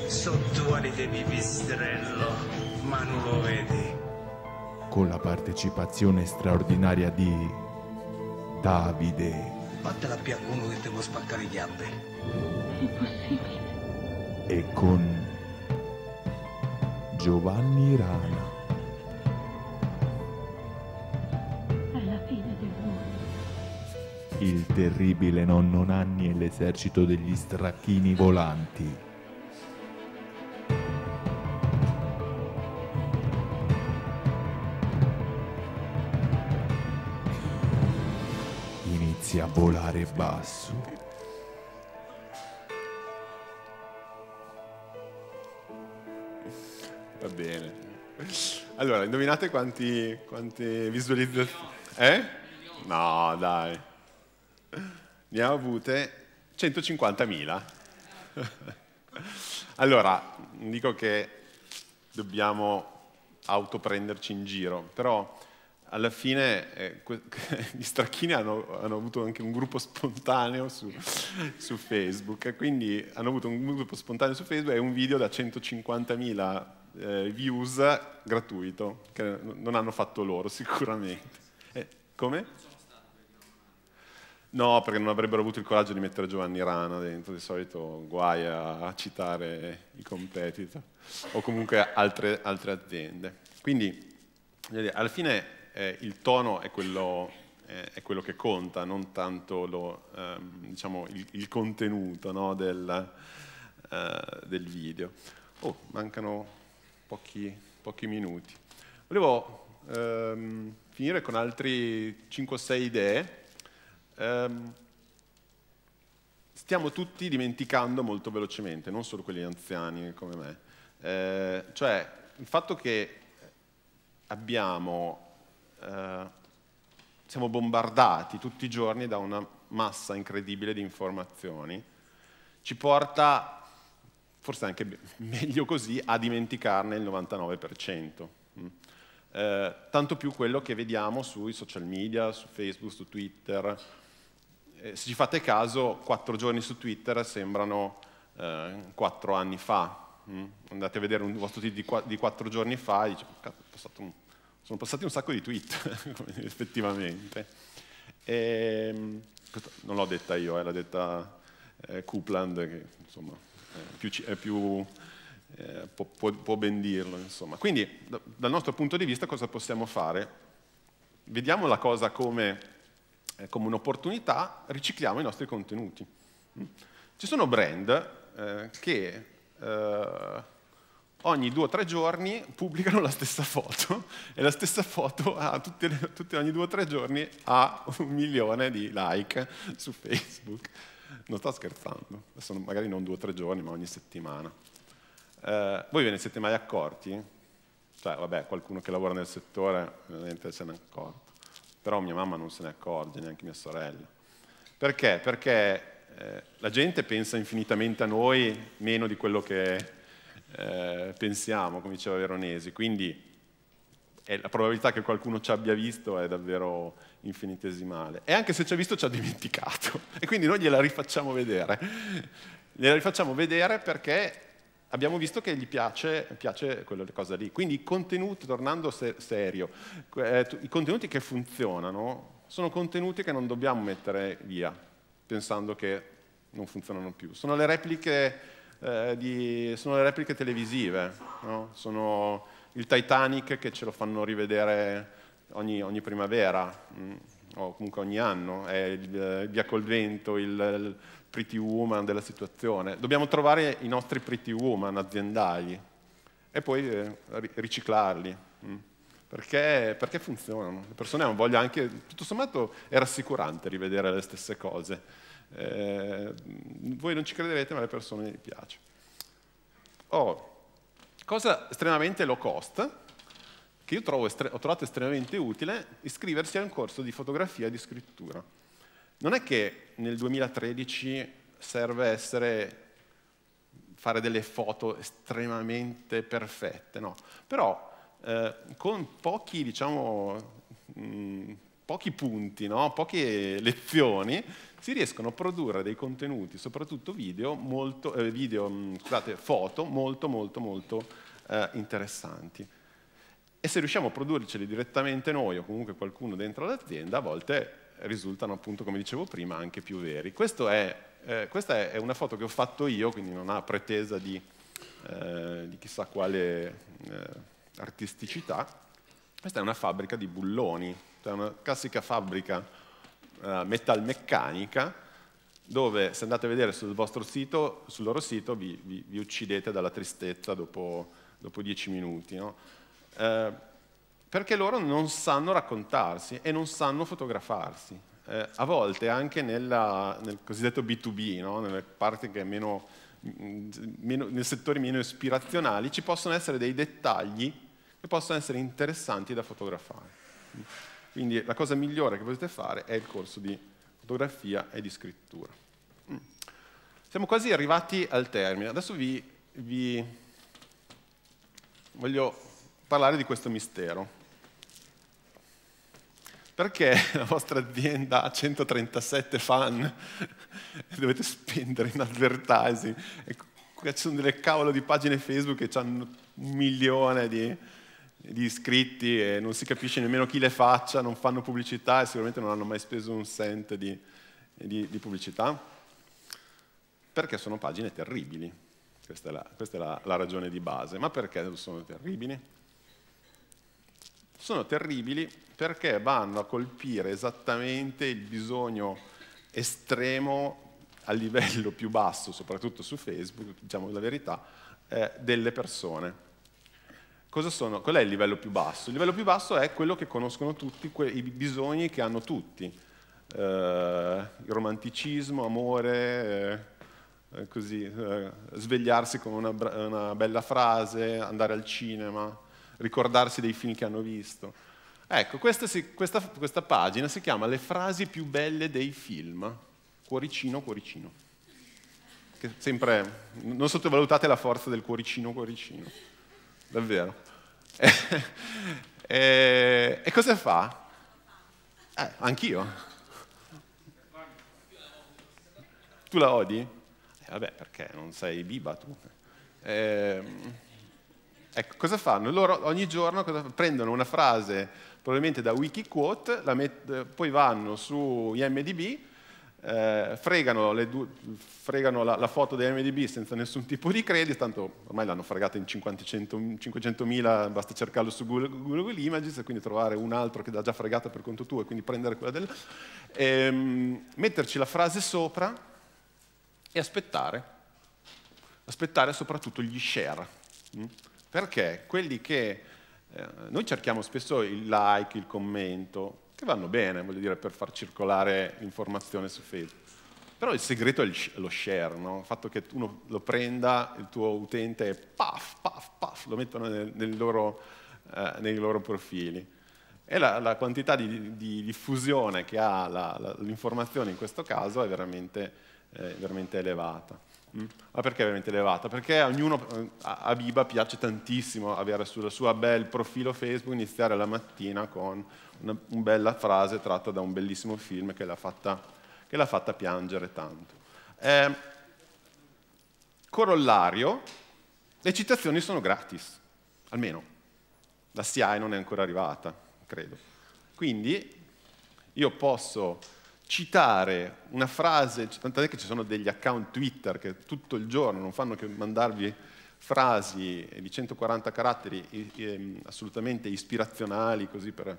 Sottovalitevi pipistrello, ma non lo vedi. Con la partecipazione straordinaria di Davide. Vattela più a uno che ti spaccare i gambe. Impossibile. E con Giovanni Rana. terribile nonno Nanni e l'esercito degli stracchini volanti. Inizia a volare basso. Va bene. Allora, indovinate quanti, quante visualizzazioni... Eh? No, dai ne ha avute 150.000. allora, dico che dobbiamo autoprenderci in giro, però alla fine eh, gli stracchini hanno, hanno, avuto anche un gruppo spontaneo su, su, Facebook, quindi hanno avuto un gruppo spontaneo su Facebook e un video da 150.000 eh, views gratuito, che non hanno fatto loro sicuramente. Eh, come? No, perché non avrebbero avuto il coraggio di mettere Giovanni Rana dentro, di solito guai a citare i competitor o comunque altre, altre aziende. Quindi, alla fine eh, il tono è quello, eh, è quello, che conta, non tanto lo, eh, diciamo, il, il, contenuto no, del, eh, del, video. Oh, mancano pochi, pochi minuti. Volevo ehm, finire con altre 5 6 idee ehm, stiamo tutti dimenticando molto velocemente, non solo quelli anziani come me, eh, cioè il fatto che abbiamo, eh, siamo bombardati tutti i giorni da una massa incredibile di informazioni, ci porta, forse anche meglio così, a dimenticarne il 99%. Mm. Eh, tanto più quello che vediamo sui social media, su Facebook, su Twitter, eh, se ci fate caso, quattro giorni su Twitter sembrano eh, quattro anni fa. Mm? Andate a vedere un vostro tweet di, di quattro giorni fa e dice, un, sono passati un sacco di tweet, effettivamente. E, ehm, non l'ho detta io, eh, l'ha detta eh, Coupland, che insomma, è più, è più, eh, può, può, ben dirlo. Insomma. Quindi, dal nostro punto di vista, cosa possiamo fare? Vediamo la cosa come eh, come un'opportunità ricicliamo i nostri contenuti. Mm. Ci sono brand eh, che eh, ogni due o tre giorni pubblicano la stessa foto e la stessa foto ha, tutti, tutti, ogni due o tre giorni ha un milione di like su Facebook. Non sto scherzando, Adesso magari non due o tre giorni, ma ogni settimana. Eh, voi ve ne siete mai accorti? Cioè, vabbè, qualcuno che lavora nel settore ovviamente se ne è accorto. Però mia mamma non se ne accorge, neanche mia sorella. Perché? Perché eh, la gente pensa infinitamente a noi meno di quello che eh, pensiamo, come diceva Veronesi. Quindi eh, la probabilità che qualcuno ci abbia visto è davvero infinitesimale. E anche se ci ha visto ci ha dimenticato. E quindi noi gliela rifacciamo vedere. gliela rifacciamo vedere perché abbiamo visto che gli piace, piace quella cosa lì. Quindi i contenuti, tornando se serio, eh, i contenuti che funzionano sono contenuti che non dobbiamo mettere via, pensando che non funzionano più. Sono le repliche, eh, di, sono le repliche televisive, no? sono il Titanic che ce lo fanno rivedere ogni, ogni primavera. Mm o comunque ogni anno, è il, eh, il Via col Vento, il, il pretty woman della situazione. Dobbiamo trovare i nostri pretty woman aziendali e poi eh, riciclarli. Mm. Perché, perché, funzionano. Le persone hanno voglia anche, tutto sommato è rassicurante rivedere le stesse cose. Eh, voi non ci crederete, ma alle persone piace. Oh, cosa estremamente low cost, che io estre- ho trovato estremamente utile, iscriversi a un corso di fotografia e di scrittura. Non è che nel 2013 serve essere, fare delle foto estremamente perfette, no? Però eh, con pochi, diciamo, mh, mm, pochi punti, no? poche lezioni, si riescono a produrre dei contenuti, soprattutto video, molto, eh, video mh, mm, scusate, foto, molto, molto, molto eh, interessanti. E se riusciamo a produrceli direttamente noi o comunque qualcuno dentro l'azienda, a volte risultano appunto, come dicevo prima, anche più veri. È, eh, questa è una foto che ho fatto io, quindi non ha pretesa di, eh, di chissà quale eh, artisticità. Questa è una fabbrica di bulloni, cioè una classica fabbrica eh, metalmeccanica dove se andate a vedere sul vostro sito, sul loro sito, vi, vi, vi uccidete dalla tristezza dopo, dopo 10 minuti. No? Eh, perché loro non sanno raccontarsi e non sanno fotografarsi. Eh, a volte anche nella, nel cosiddetto B2B, no? nelle parti che meno, mm, meno, nei settori meno ispirazionali, ci possono essere dei dettagli che possono essere interessanti da fotografare. Quindi la cosa migliore che potete fare è il corso di fotografia e di scrittura. Mm. Siamo quasi arrivati al termine. Adesso vi, vi voglio parlare di questo mistero perché la vostra azienda ha 137 fan e dovete spendere in advertising? E ecco, ci sono delle cavolo di pagine Facebook che hanno un milione di, di, iscritti e non si capisce nemmeno chi le faccia, non fanno pubblicità e sicuramente non hanno mai speso un cent di, di, di pubblicità, perché sono pagine terribili. Questa è, la, questa è la, la ragione di base. Ma perché sono terribili? sono terribili perché vanno a colpire esattamente il bisogno estremo a livello più basso, soprattutto su Facebook, diciamo la verità, eh, delle persone. Sono, qual è il livello più basso? Il livello più basso è quello che conoscono tutti, i bisogni che hanno tutti. Eh, romanticismo, amore, eh, eh così, eh, svegliarsi con una, una bella frase, andare al cinema, ricordarsi dei film che hanno visto. Ecco, questa, questa, questa pagina si chiama Le frasi più belle dei film. Cuoricino, cuoricino. Sempre, non sottovalutate la forza del cuoricino, cuoricino. Davvero. e, e, eh, eh, e cosa fa? Eh, anch'io. Tu la odi? Eh, vabbè, perché non sei biba tu. Eh, Ecco, cosa fanno? Loro ogni giorno prendono una frase, probabilmente da Wikiquote, poi vanno su IMDB, eh, fregano, fregano la, la, foto di IMDB senza nessun tipo di credito, tanto ormai l'hanno fregata in 500.000, basta cercarlo su Google, Google, Images e quindi trovare un altro che l'ha già fregata per conto tuo e quindi prendere quella del... Ehm, metterci la frase sopra e aspettare. Aspettare soprattutto gli share. Mm? Perché quelli che eh, noi cerchiamo spesso il like, il commento, che vanno bene, voglio dire, per far circolare l'informazione su Facebook. Però il segreto è il, lo share, no? il fatto che uno lo prenda, il tuo utente, e paf, paf, paf, lo mettono nel, nel loro, eh, nei loro profili. E la, la quantità di, di, diffusione che ha l'informazione in questo caso è veramente, eh, veramente elevata. Mm? Ma perché veramente elevata? Perché eh, a ognuno, a Biba piace tantissimo avere sul suo bel profilo Facebook iniziare la mattina con una, una bella frase tratta da un bellissimo film che l'ha fatta, che l'ha fatta piangere tanto. Eh, corollario, le citazioni sono gratis, almeno. La SIAE non è ancora arrivata, credo. Quindi io posso citare una frase, tant'è che ci sono degli account Twitter che tutto il giorno non fanno che mandarvi frasi di 140 caratteri ehm, assolutamente ispirazionali, così per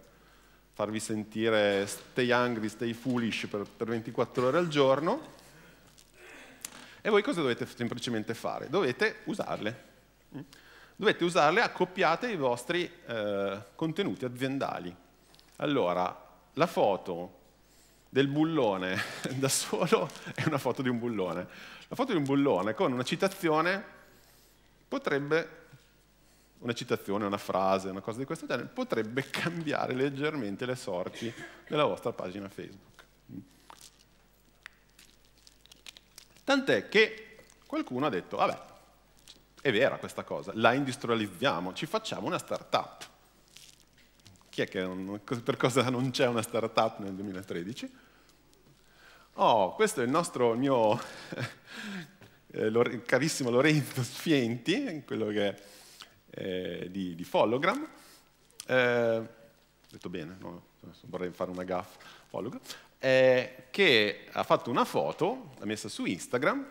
farvi sentire stay angry, stay foolish per, 24 ore al giorno. E voi cosa dovete semplicemente fare? Dovete usarle. Dovete usarle accoppiate ai vostri eh, contenuti aziendali. Allora, la foto del bullone da solo è una foto di un bullone. La foto di un bullone con una citazione potrebbe, una citazione, una frase, una cosa di questo genere, potrebbe cambiare leggermente le sorti della vostra pagina Facebook. Tant'è che qualcuno ha detto, vabbè, è vera questa cosa, la industrializziamo, ci facciamo una startup. Chi è che per cosa non c'è una startup nel 2013? Oh, questo è il nostro, il mio eh, carissimo Lorenzo Sfienti, quello che, è eh, di, di Follogram. Eh, detto bene, no, vorrei fare una gaffa. Follogram. Eh, che ha fatto una foto, l'ha messa su Instagram,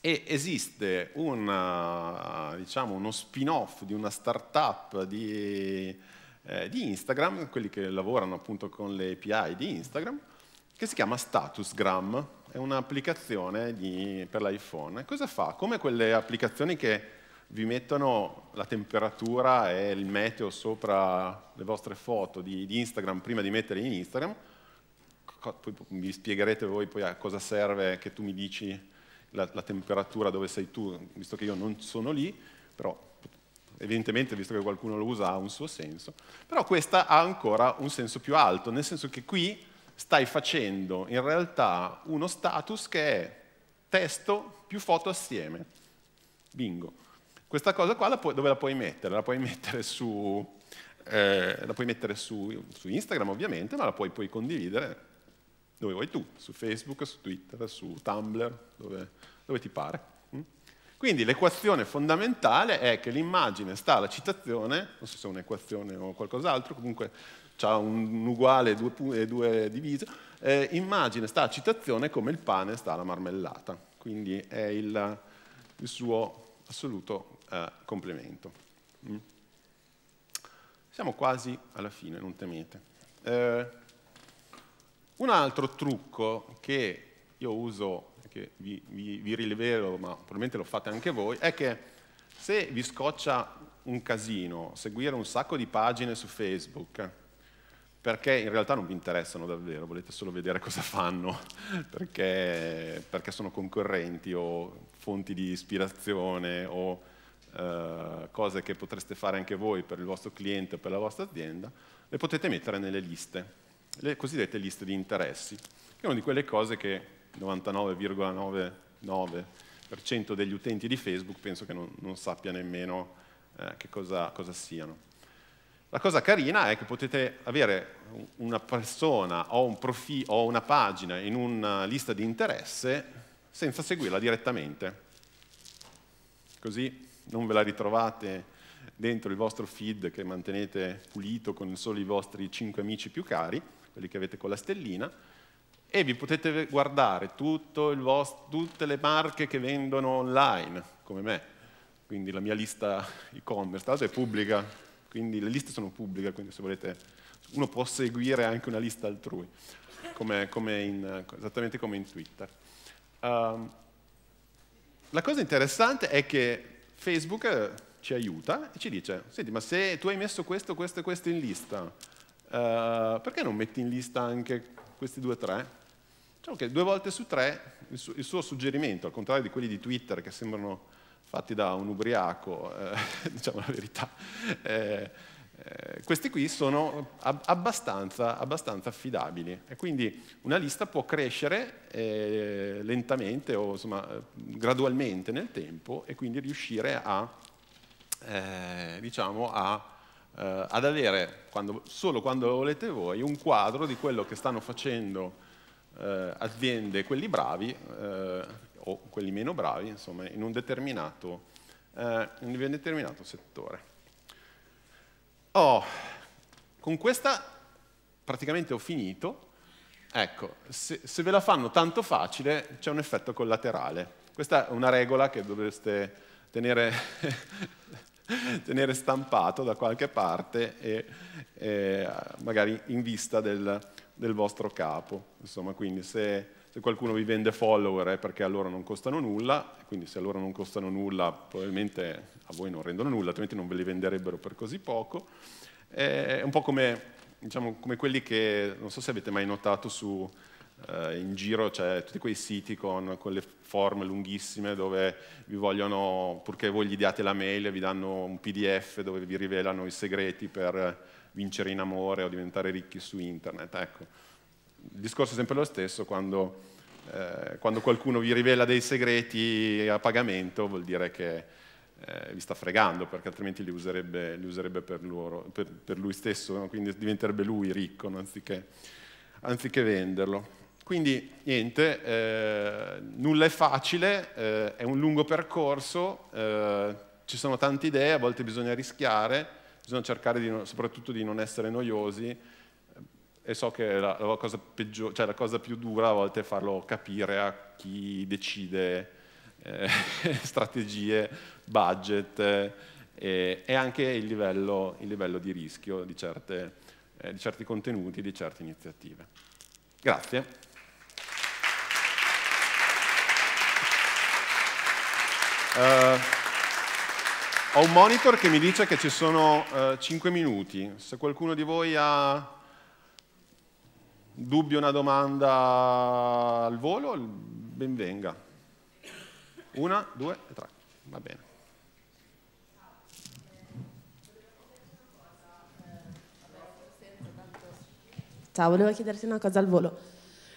e esiste una, eh, diciamo, uno spin-off di una startup di, eh, di Instagram, quelli che lavorano appunto con le API di Instagram, che si chiama StatusGram, è un'applicazione per l'iPhone. Cosa fa? Come quelle applicazioni che vi mettono la temperatura e il meteo sopra le vostre foto di, di Instagram prima di metterle in Instagram, poi vi spiegherete voi poi a cosa serve che tu mi dici la, la, temperatura dove sei tu, visto che io non sono lì, però evidentemente visto che qualcuno lo usa ha un suo senso, però questa ha ancora un senso più alto, nel senso che qui stai facendo in realtà uno status che è testo più foto assieme. Bingo. Questa cosa qua la puoi, dove la puoi mettere? La puoi mettere su, eh, la puoi mettere su, su Instagram ovviamente, ma la puoi poi condividere dove vuoi tu, su Facebook, su Twitter, su Tumblr, dove, dove ti pare. Mm? Quindi l'equazione fondamentale è che l'immagine sta alla citazione, non so se è un'equazione o qualcos'altro, comunque ha un uguale e due, eh, due divise, eh, immagine sta a citazione come il pane sta alla marmellata, quindi è il, il suo assoluto eh, complemento. Mm. Siamo quasi alla fine, non temete. Eh, un altro trucco che io uso, che vi, vi, vi rileverò, ma probabilmente lo fate anche voi, è che se vi scoccia un casino seguire un sacco di pagine su Facebook perché in realtà non vi interessano davvero, volete solo vedere cosa fanno, perché, perché sono concorrenti o fonti di ispirazione o eh, cose che potreste fare anche voi per il vostro cliente o per la vostra azienda, le potete mettere nelle liste, le cosiddette liste di interessi, che è una di quelle cose che 99,99% degli utenti di Facebook penso che non, non sappia nemmeno eh, che cosa, cosa siano. La cosa carina è che potete avere una persona o, un profi, o una pagina in una eh, lista di interesse senza seguirla direttamente. Così non ve la ritrovate dentro il vostro feed che mantenete pulito con solo i vostri cinque amici più cari, quelli che avete con la stellina, e vi potete guardare vostro, tutte le marche che vendono online, come me. Quindi la mia lista e-commerce, tra l'altro è pubblica quindi le liste sono pubbliche, quindi se volete uno può seguire anche una lista altrui, come, come in, esattamente come in Twitter. Um, la cosa interessante è che Facebook eh, ci aiuta e ci dice, senti, ma se tu hai messo questo, questo e questo in lista, uh, perché non metti in lista anche questi due o tre? Diciamo che due volte su tre il suo, il suo suggerimento, al contrario di quelli di Twitter che sembrano fatti da un ubriaco, eh, diciamo la verità. Eh, eh, questi qui sono ab- abbastanza, abbastanza, affidabili e quindi una lista può crescere eh, lentamente o insomma, gradualmente nel tempo e quindi riuscire a, eh, diciamo a, eh, ad avere, quando, solo quando lo volete voi, un quadro di quello che stanno facendo aziende, quelli bravi, o quelli meno bravi, insomma, in un determinato, eh, in un determinato settore. Oh, con questa praticamente ho finito. Ecco, se, se ve la fanno tanto facile c'è un effetto collaterale. Questa è una regola che dovreste tenere, tenere stampato da qualche parte e, e magari in vista del, del vostro capo. Insomma, quindi se se qualcuno vi vende follower è perché allora non costano nulla, quindi se allora non costano nulla probabilmente a voi non rendono nulla, altrimenti non ve li venderebbero per così poco. È un po' come, diciamo, come quelli che, non so se avete mai notato su, eh, in giro, cioè tutti quei siti con, con le form lunghissime dove vi vogliono, purché voi gli diate la mail, vi danno un pdf dove vi rivelano i segreti per vincere in amore o diventare ricchi su internet. Ecco il discorso è sempre lo stesso, quando, eh, quando, qualcuno vi rivela dei segreti a pagamento vuol dire che eh, vi sta fregando, perché altrimenti li userebbe, li userebbe per, loro, per, per, lui stesso, no? quindi diventerebbe lui ricco no? anziché, anziché, venderlo. Quindi niente, eh, nulla è facile, eh, è un lungo percorso, eh, ci sono tante idee, a volte bisogna rischiare, bisogna cercare di, soprattutto di non essere noiosi, e so che la, la, cosa peggiore, cioè la cosa più dura a volte è farlo capire a chi decide eh, strategie, budget eh, e, anche il livello, il livello, di rischio di, certe, eh, di certi contenuti, di certe iniziative. Grazie. Uh, ho un monitor che mi dice che ci sono uh, eh, 5 minuti. Se qualcuno di voi ha dubbio, una domanda al volo, benvenga. Una, due tre, va bene. Ciao, volevo chiederti una cosa al volo.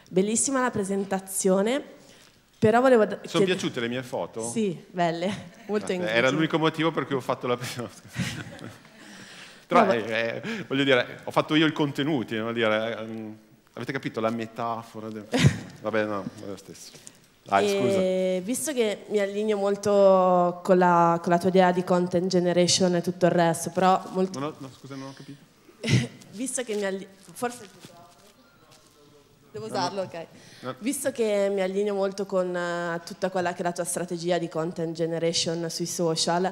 Bellissima la presentazione, però volevo... Sono chied... piaciute le mie foto? Sì, belle, molto Era inclusive. l'unico motivo per cui ho fatto la prima... però, no, eh, eh, voglio dire, ho fatto io i contenuti, dire, ehm, Avete capito la metafora? Del... Vabbè, no, è lo stesso. Dai, scusa. Visto che mi allineo molto con la, con la, tua idea di content generation e tutto il resto, però... Molto... No, no, scusa, non ho capito. visto che mi allineo... Forse... Devo usarlo, ok. Visto che mi allineo molto con eh, tutta quella che è la tua strategia di content generation sui social,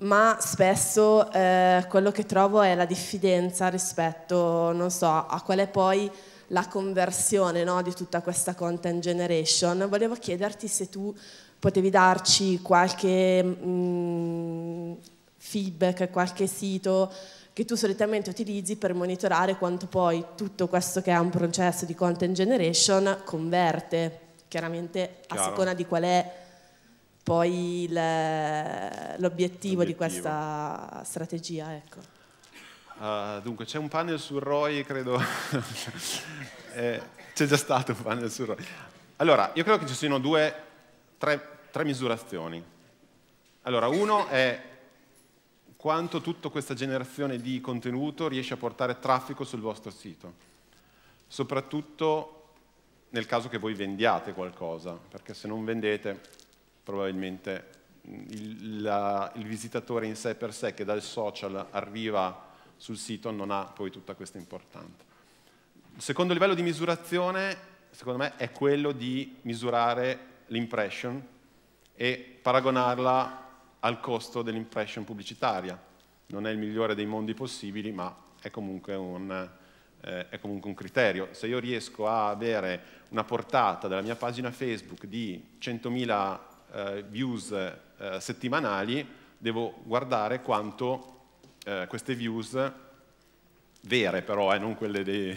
ma spesso eh, quello che trovo è la diffidenza rispetto, non so, a qual è poi la conversione no, di tutta questa content generation, volevo chiederti se tu potevi darci qualche mh, mm, feedback, qualche sito che tu solitamente utilizzi per monitorare quanto poi tutto questo che è un processo di content generation converte, chiaramente Chiaro. a seconda di qual è poi l'obiettivo di questa strategia. Ecco. Uh, dunque, c'è un panel sul ROI, credo. eh, c'è già stato un panel sul ROI. Allora, io credo che ci siano due, tre, tre misurazioni. Allora, uno è quanto tutta questa generazione di contenuto riesce a portare traffico sul vostro sito, soprattutto nel caso che voi vendiate qualcosa, perché se non vendete probabilmente il, la, il visitatore in sé per sé che dal social arriva sul sito non ha poi tutta questa importanza. Il secondo livello di misurazione, secondo me, è quello di misurare l'impression e paragonarla al costo dell'impression pubblicitaria. Non è il migliore dei mondi possibili, ma è comunque un, eh, è comunque un criterio. Se io riesco a avere una portata della mia pagina Facebook di 100.000 eh, views eh, settimanali, devo guardare quanto eh, queste views vere però, e eh, non quelle dei,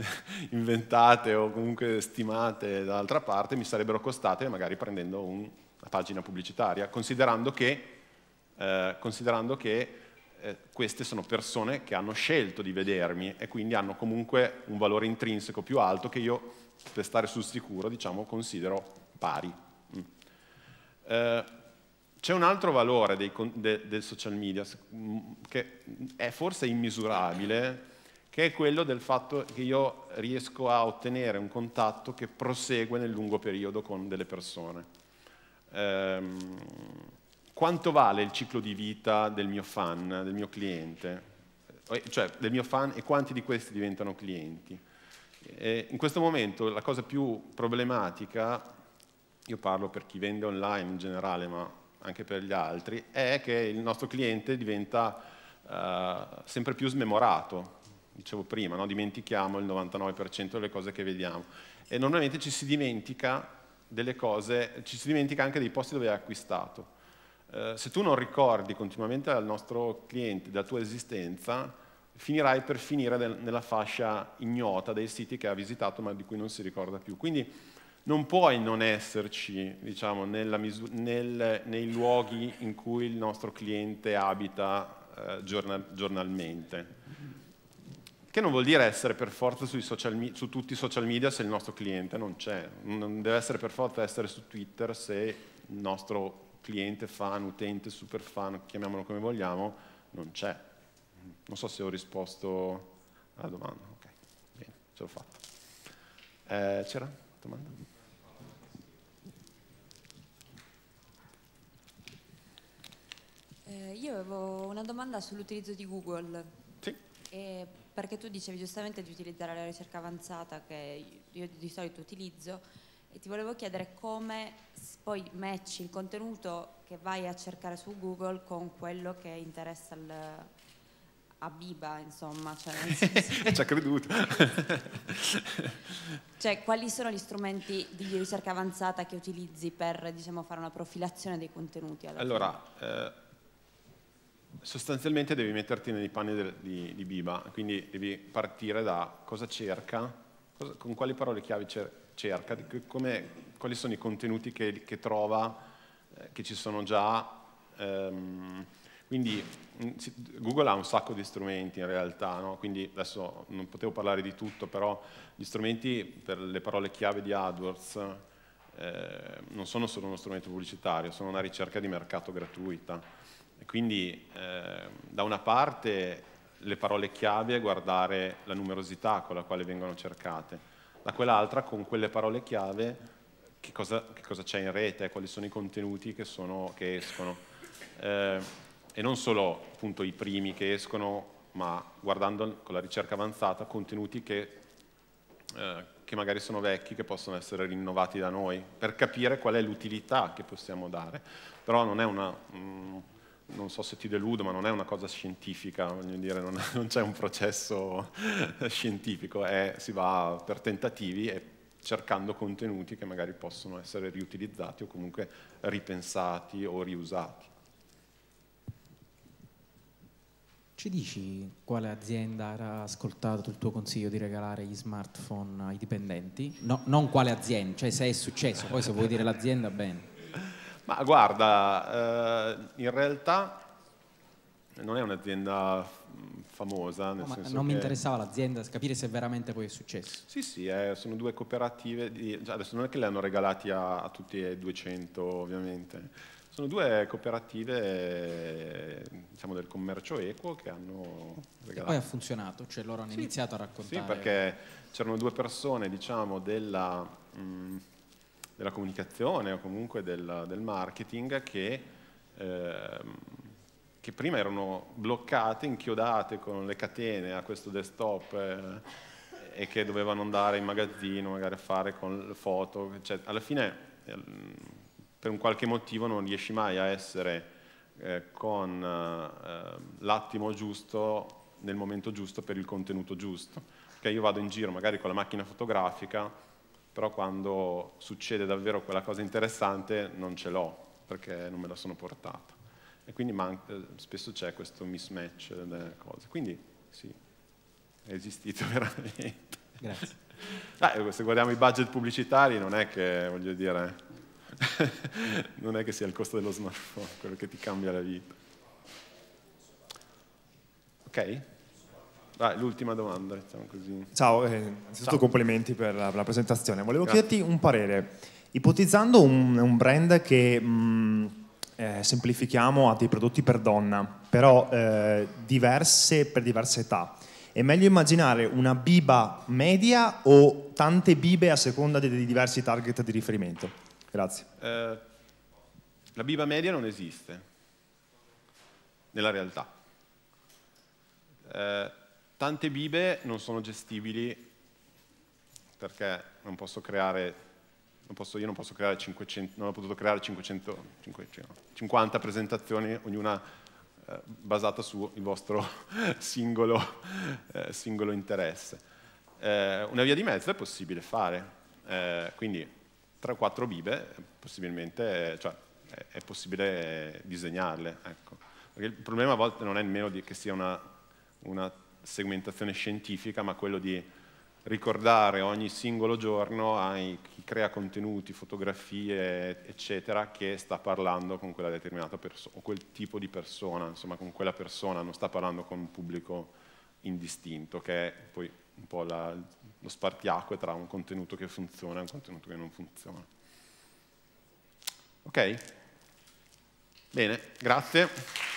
inventate o comunque stimate dall'altra parte, mi sarebbero costate magari prendendo un, una pagina pubblicitaria, considerando che, eh, considerando che eh, queste sono persone che hanno scelto di vedermi e quindi hanno comunque un valore intrinseco più alto che io, per stare sul sicuro, diciamo, considero pari. Mm. Eh, c'è un altro valore dei, de, del social media mm, che è forse immisurabile, che è quello del fatto che io riesco a ottenere un contatto che prosegue nel lungo periodo con delle persone. Ehm, quanto vale il ciclo di vita del mio fan, del mio cliente? Eh, cioè, del mio fan e quanti di questi diventano clienti? E in questo momento la cosa più problematica, io parlo per chi vende online in generale, ma anche per gli altri, è che il nostro cliente diventa eh, sempre più smemorato, dicevo prima, no? dimentichiamo il 99% delle cose che vediamo e normalmente ci si dimentica delle cose, ci si dimentica anche dei posti dove hai acquistato. Eh, se tu non ricordi continuamente al nostro cliente della tua esistenza, finirai per finire nel, nella fascia ignota dei siti che ha visitato ma di cui non si ricorda più. Quindi non puoi non esserci diciamo, nel, nei luoghi in cui il nostro cliente abita eh, giornal, giornalmente. Che non vuol dire essere per forza social, su tutti i social media se il nostro cliente non c'è, non deve essere per forza essere su Twitter se il nostro cliente, fan, utente, super fan, chiamiamolo come vogliamo, non c'è. Non so se ho risposto alla domanda. Ok, bene, ce l'ho fatta. Eh, c'era? Domanda? Eh, io avevo una domanda sull'utilizzo di Google. Sì. E perché tu dicevi giustamente di utilizzare la ricerca avanzata che io di solito utilizzo e ti volevo chiedere come poi matchi il contenuto che vai a cercare su Google con quello che interessa al, a Biba, insomma. Cioè che... Ci ha creduto. cioè, quali sono gli strumenti di ricerca avanzata che utilizzi per diciamo, fare una profilazione dei contenuti? allora, eh, sostanzialmente devi metterti nei panni del, di, di, Biba, quindi devi partire da cosa cerca, cosa, con quali parole chiave cerca, come, quali sono i contenuti che, che trova, eh, che ci sono già. Ehm, quindi mm, Google ha un sacco di strumenti in realtà, no? quindi adesso non potevo parlare di tutto, però gli strumenti per le parole chiave di AdWords eh, non sono solo uno strumento pubblicitario, sono una ricerca di mercato gratuita. Quindi eh, da una parte le parole chiave, guardare la numerosità con la quale vengono cercate, da quell'altra con quelle parole chiave che cosa, c'è in rete, quali sono i contenuti che, sono, che escono. Eh, e non solo appunto, i primi che escono, ma guardando con la ricerca avanzata contenuti che, eh, che magari sono vecchi, che possono essere rinnovati da noi, per capire qual è l'utilità che possiamo dare. Però non è una... Mh, non so se ti deludo, ma non è una cosa scientifica, voglio dire, non, non c'è un processo scientifico, è, si va per tentativi e cercando contenuti che magari possono essere riutilizzati o comunque ripensati o riusati. Ci dici quale azienda ha ascoltato il tuo consiglio di regalare gli smartphone ai dipendenti? No, non quale azienda, cioè se è successo, poi se vuoi dire l'azienda bene. Ma guarda, eh, in realtà non è un'azienda famosa. Nel no, senso non che... mi interessava l'azienda, capire se veramente poi è successo. Sì, sì, eh, sono due cooperative, di... Cioè, adesso non è che le hanno regalati a, a tutti e 200 ovviamente, sono due cooperative diciamo, del commercio equo che hanno regalato. E poi ha funzionato, cioè loro hanno sì, iniziato a raccontare. Sì, perché c'erano due persone diciamo, della... Mh, mm, della comunicazione o comunque del, del marketing che, eh, che, prima erano bloccate, inchiodate con le catene a questo desktop eh, e che dovevano andare in magazzino, magari a fare con le foto, eccetera. Cioè, alla fine, ehm, per un qualche motivo, non riesci mai a essere eh, con ehm, l'attimo giusto, nel momento giusto, per il contenuto giusto. Perché io vado in giro magari con la macchina fotografica, però quando succede davvero quella cosa interessante non ce l'ho perché non me la sono portata. E quindi eh, spesso c'è questo mismatch delle cose. Quindi sì, è esistito veramente. Grazie. Ah, se guardiamo i budget pubblicitari non è che, voglio dire, non è che sia il costo dello smartphone quello che ti cambia la vita. Ok? Dai, l'ultima domanda, diciamo Ciao, eh, innanzitutto Ciao. complimenti per la, per la, presentazione. Volevo Grazie. chiederti un parere. Ipotizzando un, un brand che mh, mm, eh, semplifichiamo a dei prodotti per donna, però eh, diverse per diverse età, è meglio immaginare una biba media o tante bibe a seconda dei, dei diversi target di riferimento? Grazie. Eh, la biba media non esiste nella realtà. Eh, Tante bibe non sono gestibili perché non posso creare, non posso, io non posso creare 500, non ho potuto creare 500, 500, 50 presentazioni, ognuna eh, basata sul vostro singolo, eh, singolo interesse. Eh, una via di mezzo è possibile fare, eh, quindi tra quattro bibe possibilmente, cioè, è, possibile disegnarle. Ecco. il problema a volte non è nemmeno che sia una, una segmentazione scientifica, ma quello di ricordare ogni singolo giorno a chi crea contenuti, fotografie, eccetera, che sta parlando con quella determinata persona, o quel tipo di persona, insomma con quella persona, non sta parlando con un pubblico indistinto, che è poi un po' la, lo spartiacque tra un contenuto che funziona e un contenuto che non funziona. Ok? Bene, grazie.